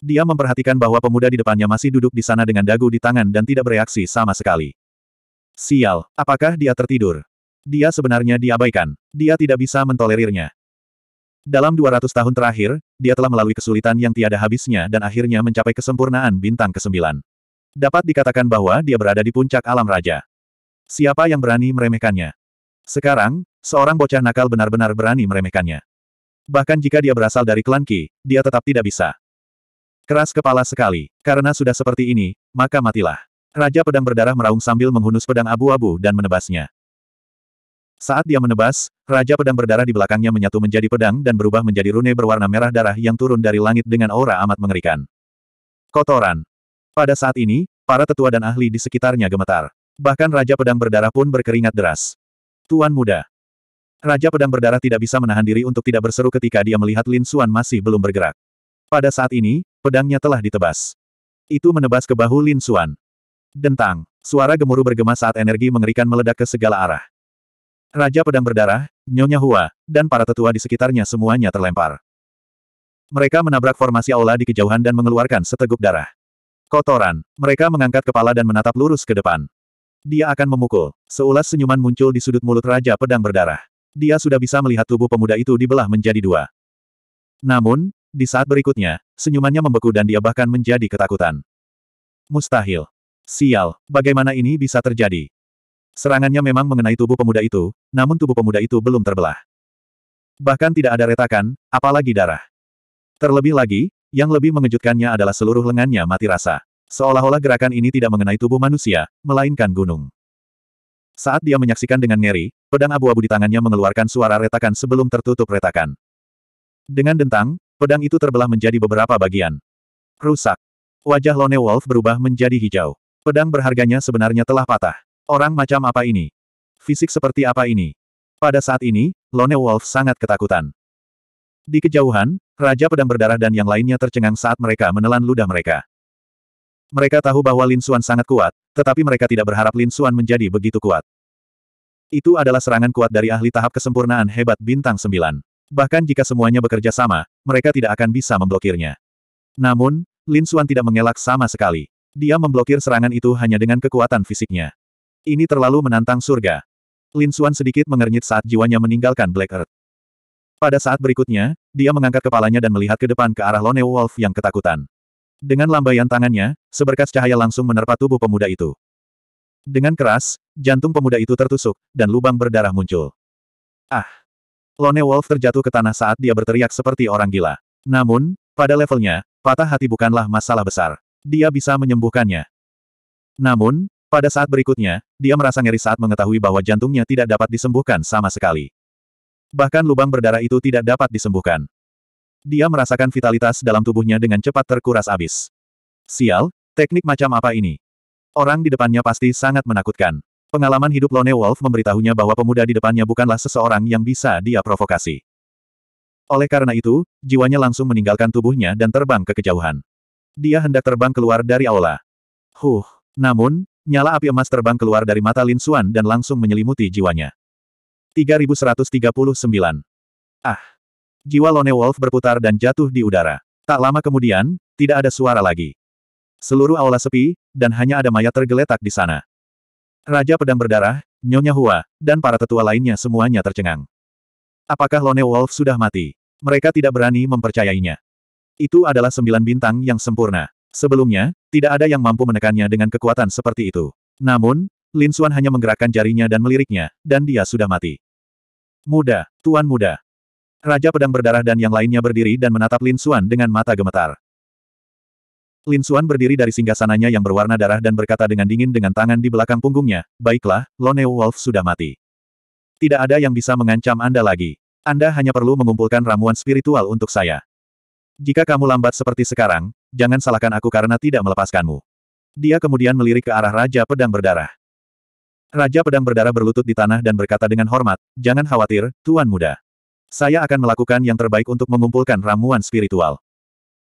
Dia memperhatikan bahwa pemuda di depannya masih duduk di sana dengan dagu di tangan dan tidak bereaksi sama sekali. Sial, apakah dia tertidur? Dia sebenarnya diabaikan. Dia tidak bisa mentolerirnya. Dalam 200 tahun terakhir, dia telah melalui kesulitan yang tiada habisnya dan akhirnya mencapai kesempurnaan bintang ke-9. Dapat dikatakan bahwa dia berada di puncak alam raja. Siapa yang berani meremehkannya? Sekarang, seorang bocah nakal benar-benar berani meremehkannya. Bahkan jika dia berasal dari klan Ki, dia tetap tidak bisa. Keras kepala sekali, karena sudah seperti ini, maka matilah. Raja pedang berdarah meraung sambil menghunus pedang abu-abu dan menebasnya. Saat dia menebas, Raja Pedang Berdarah di belakangnya menyatu menjadi pedang dan berubah menjadi rune berwarna merah darah yang turun dari langit dengan aura amat mengerikan. Kotoran. Pada saat ini, para tetua dan ahli di sekitarnya gemetar. Bahkan Raja Pedang Berdarah pun berkeringat deras. Tuan muda. Raja Pedang Berdarah tidak bisa menahan diri untuk tidak berseru ketika dia melihat Lin Xuan masih belum bergerak. Pada saat ini, pedangnya telah ditebas. Itu menebas ke bahu Lin Xuan. Dentang. Suara gemuruh bergema saat energi mengerikan meledak ke segala arah. Raja Pedang Berdarah, Nyonya Hua, dan para tetua di sekitarnya semuanya terlempar. Mereka menabrak formasi aula di kejauhan dan mengeluarkan seteguk darah. Kotoran. Mereka mengangkat kepala dan menatap lurus ke depan. Dia akan memukul. Seulas senyuman muncul di sudut mulut Raja Pedang Berdarah. Dia sudah bisa melihat tubuh pemuda itu dibelah menjadi dua. Namun, di saat berikutnya, senyumannya membeku dan dia bahkan menjadi ketakutan. Mustahil. Sial, bagaimana ini bisa terjadi? Serangannya memang mengenai tubuh pemuda itu, namun tubuh pemuda itu belum terbelah. Bahkan tidak ada retakan, apalagi darah. Terlebih lagi, yang lebih mengejutkannya adalah seluruh lengannya mati rasa. Seolah-olah gerakan ini tidak mengenai tubuh manusia, melainkan gunung. Saat dia menyaksikan dengan ngeri, pedang abu-abu di tangannya mengeluarkan suara retakan sebelum tertutup retakan. Dengan dentang, pedang itu terbelah menjadi beberapa bagian. Rusak. Wajah Lone Wolf berubah menjadi hijau. Pedang berharganya sebenarnya telah patah. Orang macam apa ini? Fisik seperti apa ini? Pada saat ini, Lone Wolf sangat ketakutan. Di kejauhan, Raja Pedang Berdarah dan yang lainnya tercengang saat mereka menelan ludah mereka. Mereka tahu bahwa Lin Xuan sangat kuat, tetapi mereka tidak berharap Lin Xuan menjadi begitu kuat. Itu adalah serangan kuat dari ahli tahap kesempurnaan hebat bintang sembilan. Bahkan jika semuanya bekerja sama, mereka tidak akan bisa memblokirnya. Namun, Lin Xuan tidak mengelak sama sekali. Dia memblokir serangan itu hanya dengan kekuatan fisiknya. Ini terlalu menantang surga. Lin Xuan sedikit mengernyit saat jiwanya meninggalkan Black Earth. Pada saat berikutnya, dia mengangkat kepalanya dan melihat ke depan ke arah Lone Wolf yang ketakutan. Dengan lambaian tangannya, seberkas cahaya langsung menerpa tubuh pemuda itu. Dengan keras, jantung pemuda itu tertusuk, dan lubang berdarah muncul. Ah! Lone Wolf terjatuh ke tanah saat dia berteriak seperti orang gila. Namun, pada levelnya, patah hati bukanlah masalah besar. Dia bisa menyembuhkannya. Namun, pada saat berikutnya, dia merasa ngeri saat mengetahui bahwa jantungnya tidak dapat disembuhkan sama sekali. Bahkan lubang berdarah itu tidak dapat disembuhkan. Dia merasakan vitalitas dalam tubuhnya dengan cepat terkuras abis. Sial, teknik macam apa ini? Orang di depannya pasti sangat menakutkan. Pengalaman hidup Lone Wolf memberitahunya bahwa pemuda di depannya bukanlah seseorang yang bisa dia provokasi. Oleh karena itu, jiwanya langsung meninggalkan tubuhnya dan terbang ke kejauhan. Dia hendak terbang keluar dari aula. Huh, namun, nyala api emas terbang keluar dari mata Lin Suan dan langsung menyelimuti jiwanya. 3139. Ah, Jiwa Lone Wolf berputar dan jatuh di udara. Tak lama kemudian, tidak ada suara lagi. Seluruh aula sepi, dan hanya ada mayat tergeletak di sana. Raja Pedang Berdarah, Nyonya Hua, dan para tetua lainnya semuanya tercengang. Apakah Lone Wolf sudah mati? Mereka tidak berani mempercayainya. Itu adalah sembilan bintang yang sempurna. Sebelumnya, tidak ada yang mampu menekannya dengan kekuatan seperti itu. Namun, Lin Xuan hanya menggerakkan jarinya dan meliriknya, dan dia sudah mati. Muda, Tuan Muda, Raja pedang berdarah dan yang lainnya berdiri dan menatap Lin Xuan dengan mata gemetar. Lin Xuan berdiri dari singgasananya yang berwarna darah dan berkata dengan dingin dengan tangan di belakang punggungnya, Baiklah, Lone Wolf sudah mati. Tidak ada yang bisa mengancam Anda lagi. Anda hanya perlu mengumpulkan ramuan spiritual untuk saya. Jika kamu lambat seperti sekarang, jangan salahkan aku karena tidak melepaskanmu. Dia kemudian melirik ke arah Raja Pedang Berdarah. Raja Pedang Berdarah berlutut di tanah dan berkata dengan hormat, Jangan khawatir, Tuan Muda. Saya akan melakukan yang terbaik untuk mengumpulkan ramuan spiritual.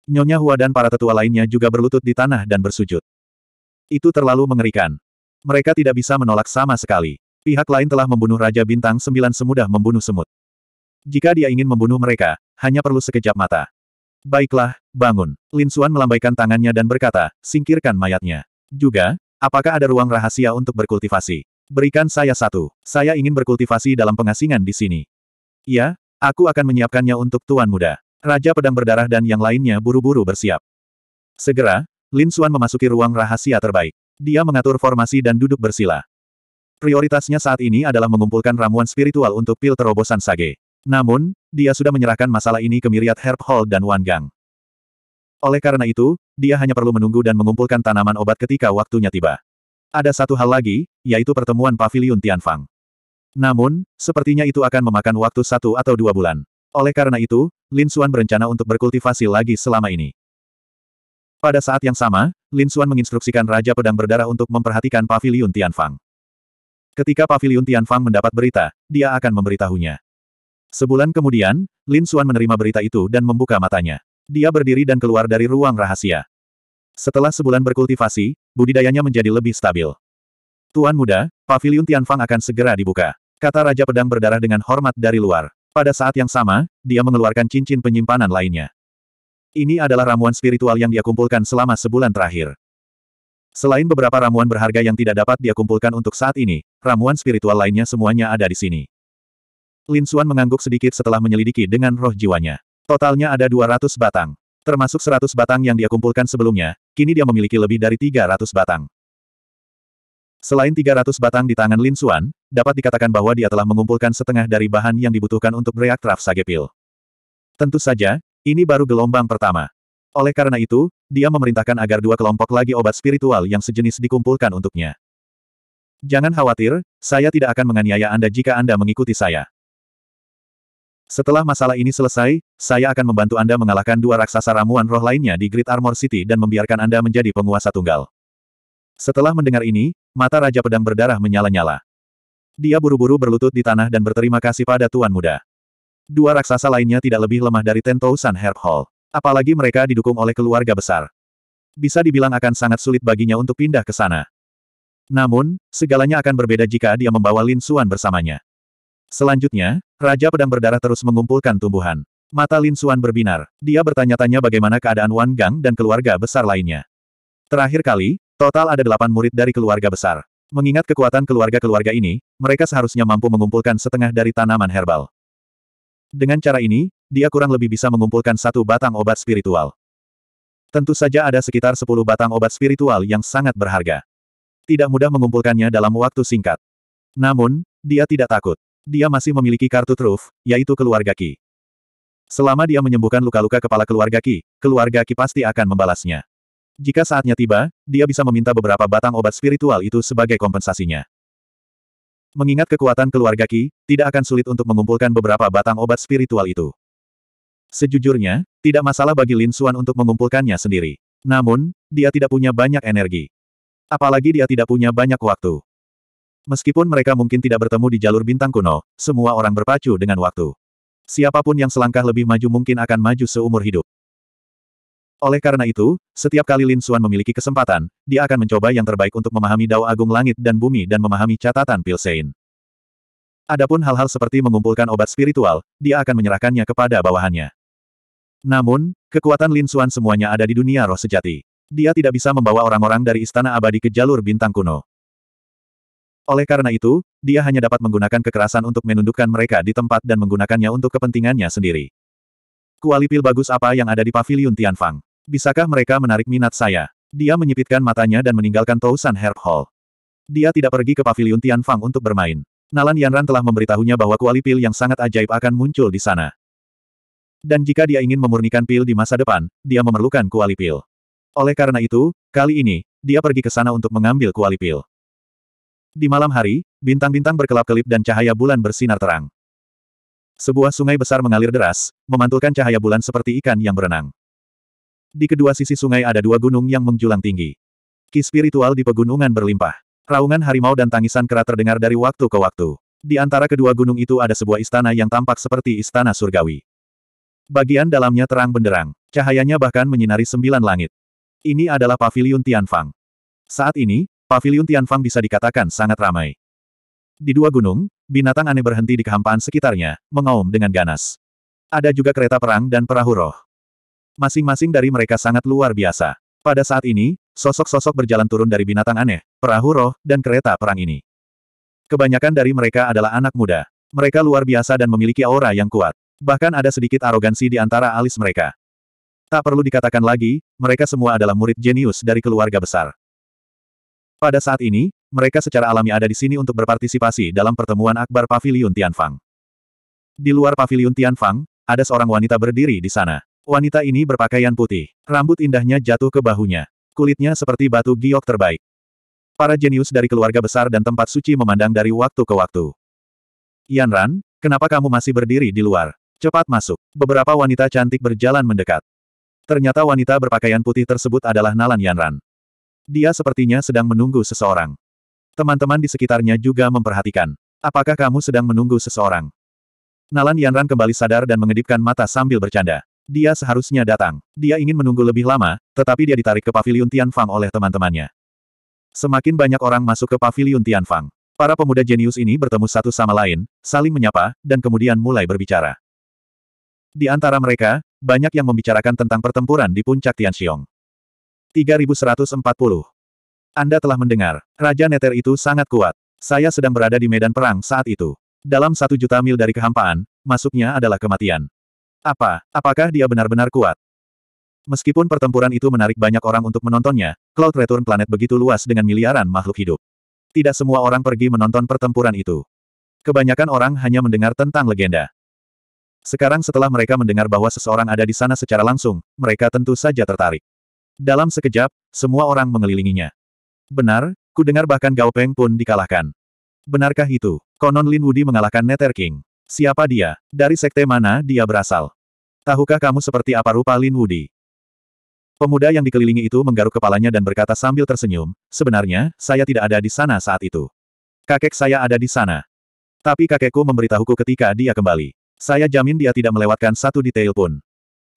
Nyonya Hua dan para tetua lainnya juga berlutut di tanah dan bersujud. Itu terlalu mengerikan. Mereka tidak bisa menolak sama sekali. Pihak lain telah membunuh Raja Bintang Sembilan semudah membunuh semut. Jika dia ingin membunuh mereka, hanya perlu sekejap mata. Baiklah, bangun. Lin Suan melambaikan tangannya dan berkata, singkirkan mayatnya. Juga, apakah ada ruang rahasia untuk berkultivasi? Berikan saya satu. Saya ingin berkultivasi dalam pengasingan di sini. Ya. Aku akan menyiapkannya untuk Tuan Muda. Raja Pedang Berdarah dan yang lainnya buru-buru bersiap. Segera, Lin Xuan memasuki ruang rahasia terbaik. Dia mengatur formasi dan duduk bersila. Prioritasnya saat ini adalah mengumpulkan ramuan spiritual untuk pil terobosan sage. Namun, dia sudah menyerahkan masalah ini ke Miriat Herb Hall dan Wan Gang. Oleh karena itu, dia hanya perlu menunggu dan mengumpulkan tanaman obat ketika waktunya tiba. Ada satu hal lagi, yaitu pertemuan Paviliun Tianfang. Namun, sepertinya itu akan memakan waktu satu atau dua bulan. Oleh karena itu, Lin Xuan berencana untuk berkultivasi lagi selama ini. Pada saat yang sama, Lin Xuan menginstruksikan Raja Pedang Berdarah untuk memperhatikan Paviliun Tianfang. Ketika Paviliun Tianfang mendapat berita, dia akan memberitahunya. Sebulan kemudian, Lin Xuan menerima berita itu dan membuka matanya. Dia berdiri dan keluar dari ruang rahasia. Setelah sebulan berkultivasi, budidayanya menjadi lebih stabil. Tuan muda, Paviliun Tianfang akan segera dibuka. Kata Raja Pedang berdarah dengan hormat dari luar. Pada saat yang sama, dia mengeluarkan cincin penyimpanan lainnya. Ini adalah ramuan spiritual yang dia kumpulkan selama sebulan terakhir. Selain beberapa ramuan berharga yang tidak dapat dia kumpulkan untuk saat ini, ramuan spiritual lainnya semuanya ada di sini. Lin Xuan mengangguk sedikit setelah menyelidiki dengan roh jiwanya. Totalnya ada 200 batang. Termasuk 100 batang yang dia kumpulkan sebelumnya, kini dia memiliki lebih dari 300 batang. Selain 300 batang di tangan Lin Xuan, dapat dikatakan bahwa dia telah mengumpulkan setengah dari bahan yang dibutuhkan untuk reaktraf sagepil. Tentu saja, ini baru gelombang pertama. Oleh karena itu, dia memerintahkan agar dua kelompok lagi obat spiritual yang sejenis dikumpulkan untuknya. Jangan khawatir, saya tidak akan menganiaya Anda jika Anda mengikuti saya. Setelah masalah ini selesai, saya akan membantu Anda mengalahkan dua raksasa ramuan roh lainnya di Great Armor City dan membiarkan Anda menjadi penguasa tunggal. Setelah mendengar ini, mata Raja Pedang Berdarah menyala-nyala. Dia buru-buru berlutut di tanah dan berterima kasih pada Tuan Muda. Dua raksasa lainnya tidak lebih lemah dari Tento San Herb Hall. Apalagi mereka didukung oleh keluarga besar. Bisa dibilang akan sangat sulit baginya untuk pindah ke sana. Namun, segalanya akan berbeda jika dia membawa Lin Xuan bersamanya. Selanjutnya, Raja Pedang Berdarah terus mengumpulkan tumbuhan. Mata Lin Xuan berbinar. Dia bertanya-tanya bagaimana keadaan Wan Gang dan keluarga besar lainnya. Terakhir kali, Total ada delapan murid dari keluarga besar. Mengingat kekuatan keluarga-keluarga ini, mereka seharusnya mampu mengumpulkan setengah dari tanaman herbal. Dengan cara ini, dia kurang lebih bisa mengumpulkan satu batang obat spiritual. Tentu saja ada sekitar sepuluh batang obat spiritual yang sangat berharga. Tidak mudah mengumpulkannya dalam waktu singkat. Namun, dia tidak takut. Dia masih memiliki kartu truf, yaitu keluarga Ki. Selama dia menyembuhkan luka-luka kepala keluarga Ki, keluarga Ki pasti akan membalasnya. Jika saatnya tiba, dia bisa meminta beberapa batang obat spiritual itu sebagai kompensasinya. Mengingat kekuatan keluarga Ki, tidak akan sulit untuk mengumpulkan beberapa batang obat spiritual itu. Sejujurnya, tidak masalah bagi Lin Xuan untuk mengumpulkannya sendiri. Namun, dia tidak punya banyak energi. Apalagi dia tidak punya banyak waktu. Meskipun mereka mungkin tidak bertemu di jalur bintang kuno, semua orang berpacu dengan waktu. Siapapun yang selangkah lebih maju mungkin akan maju seumur hidup. Oleh karena itu, setiap kali Lin Xuan memiliki kesempatan, dia akan mencoba yang terbaik untuk memahami Dao Agung Langit dan Bumi dan memahami catatan Pilsein. Adapun hal-hal seperti mengumpulkan obat spiritual, dia akan menyerahkannya kepada bawahannya. Namun, kekuatan Lin Xuan semuanya ada di dunia roh sejati. Dia tidak bisa membawa orang-orang dari Istana Abadi ke jalur bintang kuno. Oleh karena itu, dia hanya dapat menggunakan kekerasan untuk menundukkan mereka di tempat dan menggunakannya untuk kepentingannya sendiri. Kuali pil bagus apa yang ada di pavilion Tianfang? Bisakah mereka menarik minat saya? Dia menyipitkan matanya dan meninggalkan Tousan Herb Hall. Dia tidak pergi ke pavilion Tianfang untuk bermain. Nalan Yanran telah memberitahunya bahwa kuali pil yang sangat ajaib akan muncul di sana. Dan jika dia ingin memurnikan pil di masa depan, dia memerlukan kuali pil. Oleh karena itu, kali ini, dia pergi ke sana untuk mengambil kuali pil. Di malam hari, bintang-bintang berkelap-kelip dan cahaya bulan bersinar terang. Sebuah sungai besar mengalir deras, memantulkan cahaya bulan seperti ikan yang berenang. Di kedua sisi sungai ada dua gunung yang menjulang tinggi. Ki spiritual di pegunungan berlimpah. Raungan harimau dan tangisan kera terdengar dari waktu ke waktu. Di antara kedua gunung itu ada sebuah istana yang tampak seperti istana surgawi. Bagian dalamnya terang benderang. Cahayanya bahkan menyinari sembilan langit. Ini adalah pavilion Tianfang. Saat ini, pavilion Tianfang bisa dikatakan sangat ramai. Di dua gunung, binatang aneh berhenti di kehampaan sekitarnya, mengaum dengan ganas. Ada juga kereta perang dan perahu roh. Masing-masing dari mereka sangat luar biasa. Pada saat ini, sosok-sosok berjalan turun dari binatang aneh, perahu roh, dan kereta perang ini. Kebanyakan dari mereka adalah anak muda. Mereka luar biasa dan memiliki aura yang kuat. Bahkan ada sedikit arogansi di antara alis mereka. Tak perlu dikatakan lagi, mereka semua adalah murid jenius dari keluarga besar. Pada saat ini, mereka secara alami ada di sini untuk berpartisipasi dalam pertemuan akbar Paviliun Tianfang. Di luar Paviliun Tianfang, ada seorang wanita berdiri di sana. Wanita ini berpakaian putih. Rambut indahnya jatuh ke bahunya. Kulitnya seperti batu giok terbaik. Para jenius dari keluarga besar dan tempat suci memandang dari waktu ke waktu. Yan Ran, kenapa kamu masih berdiri di luar? Cepat masuk. Beberapa wanita cantik berjalan mendekat. Ternyata wanita berpakaian putih tersebut adalah Nalan Yan Ran. Dia sepertinya sedang menunggu seseorang. Teman-teman di sekitarnya juga memperhatikan. Apakah kamu sedang menunggu seseorang? Nalan Yanran kembali sadar dan mengedipkan mata sambil bercanda. Dia seharusnya datang. Dia ingin menunggu lebih lama, tetapi dia ditarik ke pavilion Tianfang oleh teman-temannya. Semakin banyak orang masuk ke pavilion Tianfang. Para pemuda jenius ini bertemu satu sama lain, saling menyapa, dan kemudian mulai berbicara. Di antara mereka, banyak yang membicarakan tentang pertempuran di puncak Tianxiong. 3140. Anda telah mendengar, Raja Neter itu sangat kuat. Saya sedang berada di medan perang saat itu. Dalam satu juta mil dari kehampaan, masuknya adalah kematian. Apa, apakah dia benar-benar kuat? Meskipun pertempuran itu menarik banyak orang untuk menontonnya, Cloud Return Planet begitu luas dengan miliaran makhluk hidup. Tidak semua orang pergi menonton pertempuran itu. Kebanyakan orang hanya mendengar tentang legenda. Sekarang setelah mereka mendengar bahwa seseorang ada di sana secara langsung, mereka tentu saja tertarik. Dalam sekejap, semua orang mengelilinginya. Benar, ku dengar bahkan Gao Peng pun dikalahkan. Benarkah itu? Konon Lin Wudi mengalahkan Nether King. Siapa dia? Dari sekte mana dia berasal? Tahukah kamu seperti apa rupa Lin Wudi? Pemuda yang dikelilingi itu menggaruk kepalanya dan berkata sambil tersenyum, sebenarnya, saya tidak ada di sana saat itu. Kakek saya ada di sana. Tapi kakekku memberitahuku ketika dia kembali. Saya jamin dia tidak melewatkan satu detail pun.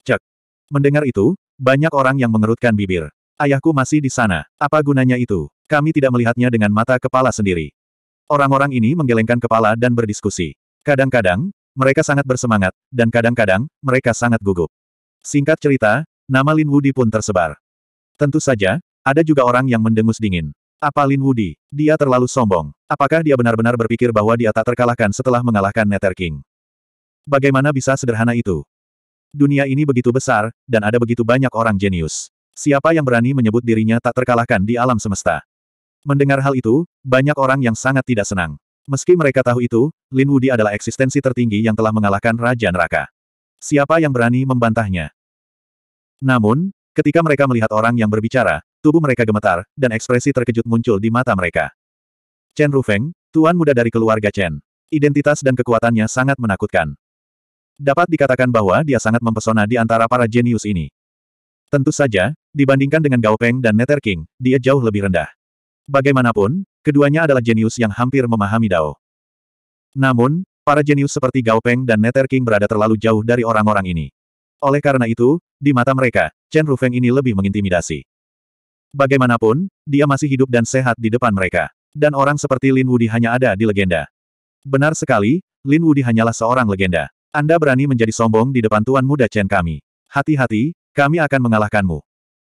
Cek. Mendengar itu, banyak orang yang mengerutkan bibir. Ayahku masih di sana. Apa gunanya itu? Kami tidak melihatnya dengan mata kepala sendiri. Orang-orang ini menggelengkan kepala dan berdiskusi. Kadang-kadang, mereka sangat bersemangat, dan kadang-kadang, mereka sangat gugup. Singkat cerita, nama Lin Wudi pun tersebar. Tentu saja, ada juga orang yang mendengus dingin. Apa Lin Wudi? Dia terlalu sombong. Apakah dia benar-benar berpikir bahwa dia tak terkalahkan setelah mengalahkan Nether King? Bagaimana bisa sederhana itu? Dunia ini begitu besar, dan ada begitu banyak orang jenius. Siapa yang berani menyebut dirinya tak terkalahkan di alam semesta? Mendengar hal itu, banyak orang yang sangat tidak senang. Meski mereka tahu itu, Lin Wudi adalah eksistensi tertinggi yang telah mengalahkan Raja Neraka. Siapa yang berani membantahnya? Namun, ketika mereka melihat orang yang berbicara, tubuh mereka gemetar, dan ekspresi terkejut muncul di mata mereka. Chen Rufeng, tuan muda dari keluarga Chen. Identitas dan kekuatannya sangat menakutkan. Dapat dikatakan bahwa dia sangat mempesona di antara para jenius ini. Tentu saja, dibandingkan dengan Gao Peng dan Nether King, dia jauh lebih rendah. Bagaimanapun, keduanya adalah jenius yang hampir memahami Dao. Namun, para jenius seperti Gao Peng dan Nether King berada terlalu jauh dari orang-orang ini. Oleh karena itu, di mata mereka, Chen Rufeng ini lebih mengintimidasi. Bagaimanapun, dia masih hidup dan sehat di depan mereka. Dan orang seperti Lin Wudi hanya ada di legenda. Benar sekali, Lin Wudi hanyalah seorang legenda. Anda berani menjadi sombong di depan tuan muda Chen kami. Hati-hati, kami akan mengalahkanmu.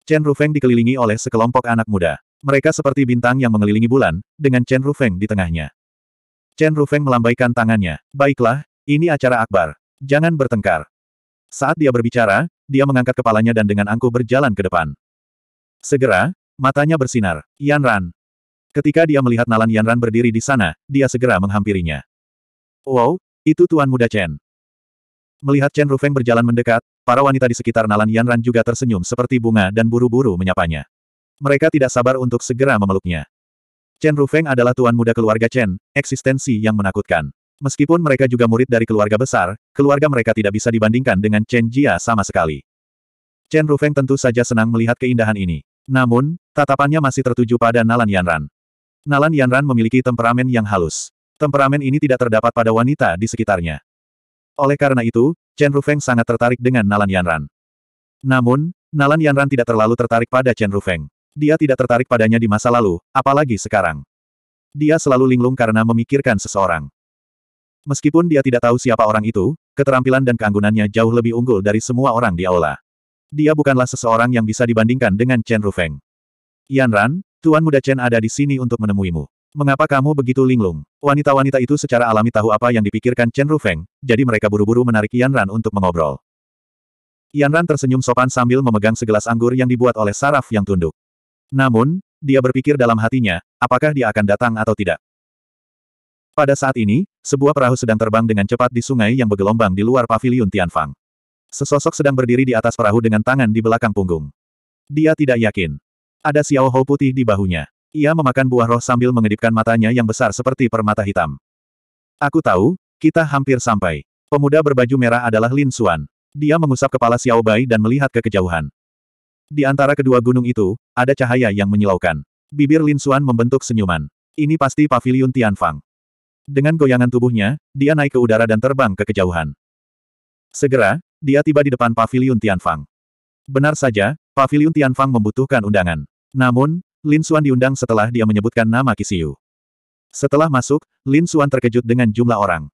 Chen Rufeng dikelilingi oleh sekelompok anak muda. Mereka seperti bintang yang mengelilingi bulan, dengan Chen Rufeng di tengahnya. Chen Rufeng melambaikan tangannya. Baiklah, ini acara akbar. Jangan bertengkar. Saat dia berbicara, dia mengangkat kepalanya dan dengan angkuh berjalan ke depan. Segera, matanya bersinar. Yan Ran. Ketika dia melihat Nalan Yan Ran berdiri di sana, dia segera menghampirinya. Wow, itu Tuan Muda Chen. Melihat Chen Rufeng berjalan mendekat, para wanita di sekitar Nalan Yanran juga tersenyum seperti bunga dan buru-buru menyapanya. Mereka tidak sabar untuk segera memeluknya. Chen Rufeng adalah tuan muda keluarga Chen, eksistensi yang menakutkan. Meskipun mereka juga murid dari keluarga besar, keluarga mereka tidak bisa dibandingkan dengan Chen Jia sama sekali. Chen Rufeng tentu saja senang melihat keindahan ini. Namun, tatapannya masih tertuju pada Nalan Yanran. Nalan Yanran memiliki temperamen yang halus. Temperamen ini tidak terdapat pada wanita di sekitarnya. Oleh karena itu, Chen Rufeng sangat tertarik dengan Nalan Yanran. Namun, Nalan Yanran tidak terlalu tertarik pada Chen Rufeng. Dia tidak tertarik padanya di masa lalu, apalagi sekarang. Dia selalu linglung karena memikirkan seseorang. Meskipun dia tidak tahu siapa orang itu, keterampilan dan keanggunannya jauh lebih unggul dari semua orang di aula. Dia bukanlah seseorang yang bisa dibandingkan dengan Chen Rufeng. Yan Ran, Tuan Muda Chen ada di sini untuk menemuimu. Mengapa kamu begitu linglung? Wanita-wanita itu secara alami tahu apa yang dipikirkan Chen Rufeng, jadi mereka buru-buru menarik Yan Ran untuk mengobrol. Yan Ran tersenyum sopan sambil memegang segelas anggur yang dibuat oleh saraf yang tunduk. Namun, dia berpikir dalam hatinya, apakah dia akan datang atau tidak. Pada saat ini, sebuah perahu sedang terbang dengan cepat di sungai yang bergelombang di luar paviliun Tianfang. Sesosok sedang berdiri di atas perahu dengan tangan di belakang punggung. Dia tidak yakin. Ada Xiao Hou putih di bahunya. Ia memakan buah roh sambil mengedipkan matanya yang besar seperti permata hitam. Aku tahu, kita hampir sampai. Pemuda berbaju merah adalah Lin Xuan. Dia mengusap kepala Xiao Bai dan melihat ke kejauhan. Di antara kedua gunung itu, ada cahaya yang menyilaukan. Bibir Lin Xuan membentuk senyuman. Ini pasti pavilion Tianfang. Dengan goyangan tubuhnya, dia naik ke udara dan terbang ke kejauhan. Segera, dia tiba di depan pavilion Tianfang. Benar saja, pavilion Tianfang membutuhkan undangan. Namun, Lin Xuan diundang setelah dia menyebutkan nama Kisiu. Setelah masuk, Lin Xuan terkejut dengan jumlah orang.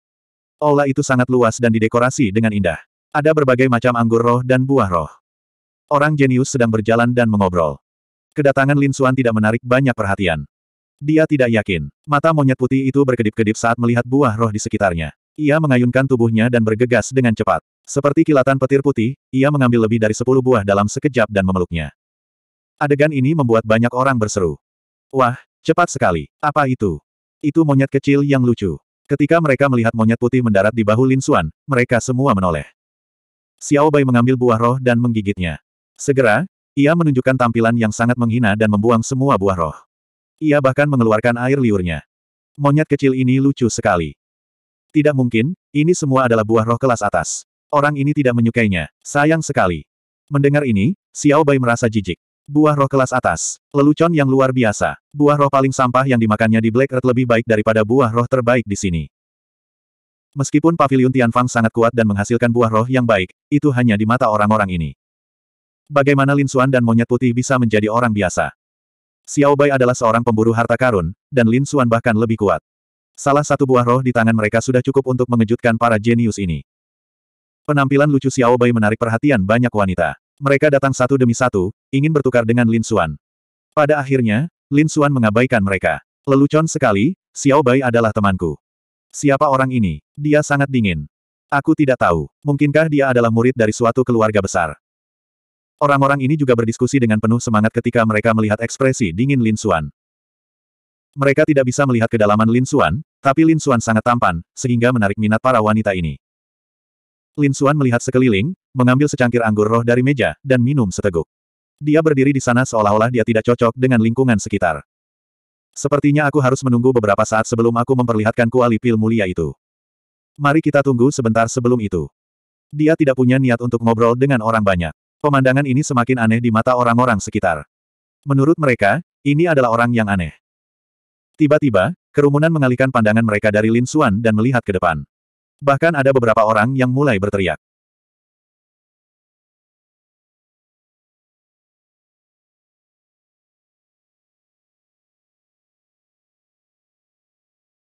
Aula itu sangat luas dan didekorasi dengan indah. Ada berbagai macam anggur roh dan buah roh. Orang jenius sedang berjalan dan mengobrol. Kedatangan Lin Suan tidak menarik banyak perhatian. Dia tidak yakin. Mata monyet putih itu berkedip-kedip saat melihat buah roh di sekitarnya. Ia mengayunkan tubuhnya dan bergegas dengan cepat. Seperti kilatan petir putih, ia mengambil lebih dari sepuluh buah dalam sekejap dan memeluknya. Adegan ini membuat banyak orang berseru. Wah, cepat sekali. Apa itu? Itu monyet kecil yang lucu. Ketika mereka melihat monyet putih mendarat di bahu Lin Suan, mereka semua menoleh. Xiao Bai mengambil buah roh dan menggigitnya. Segera, ia menunjukkan tampilan yang sangat menghina dan membuang semua buah roh. Ia bahkan mengeluarkan air liurnya. Monyet kecil ini lucu sekali. Tidak mungkin, ini semua adalah buah roh kelas atas. Orang ini tidak menyukainya. Sayang sekali. Mendengar ini, Xiao Bai merasa jijik. Buah roh kelas atas. Lelucon yang luar biasa. Buah roh paling sampah yang dimakannya di Black Earth lebih baik daripada buah roh terbaik di sini. Meskipun pavilion Tianfang sangat kuat dan menghasilkan buah roh yang baik, itu hanya di mata orang-orang ini. Bagaimana Lin Xuan dan monyet putih bisa menjadi orang biasa? Xiao Bai adalah seorang pemburu harta karun, dan Lin Xuan bahkan lebih kuat. Salah satu buah roh di tangan mereka sudah cukup untuk mengejutkan para jenius ini. Penampilan lucu Xiao Bai menarik perhatian banyak wanita. Mereka datang satu demi satu, ingin bertukar dengan Lin Xuan. Pada akhirnya, Lin Xuan mengabaikan mereka. Lelucon sekali, Xiao Bai adalah temanku. Siapa orang ini? Dia sangat dingin. Aku tidak tahu. Mungkinkah dia adalah murid dari suatu keluarga besar? Orang-orang ini juga berdiskusi dengan penuh semangat ketika mereka melihat ekspresi dingin Lin Xuan. Mereka tidak bisa melihat kedalaman Lin Xuan, tapi Lin Xuan sangat tampan, sehingga menarik minat para wanita ini. Lin Xuan melihat sekeliling, mengambil secangkir anggur roh dari meja, dan minum seteguk. Dia berdiri di sana seolah-olah dia tidak cocok dengan lingkungan sekitar. Sepertinya aku harus menunggu beberapa saat sebelum aku memperlihatkan kuali pil mulia itu. Mari kita tunggu sebentar sebelum itu. Dia tidak punya niat untuk ngobrol dengan orang banyak. Pemandangan ini semakin aneh di mata orang-orang sekitar. Menurut mereka, ini adalah orang yang aneh. Tiba-tiba, kerumunan mengalihkan pandangan mereka dari Lin Xuan dan melihat ke depan. Bahkan ada beberapa orang yang mulai berteriak.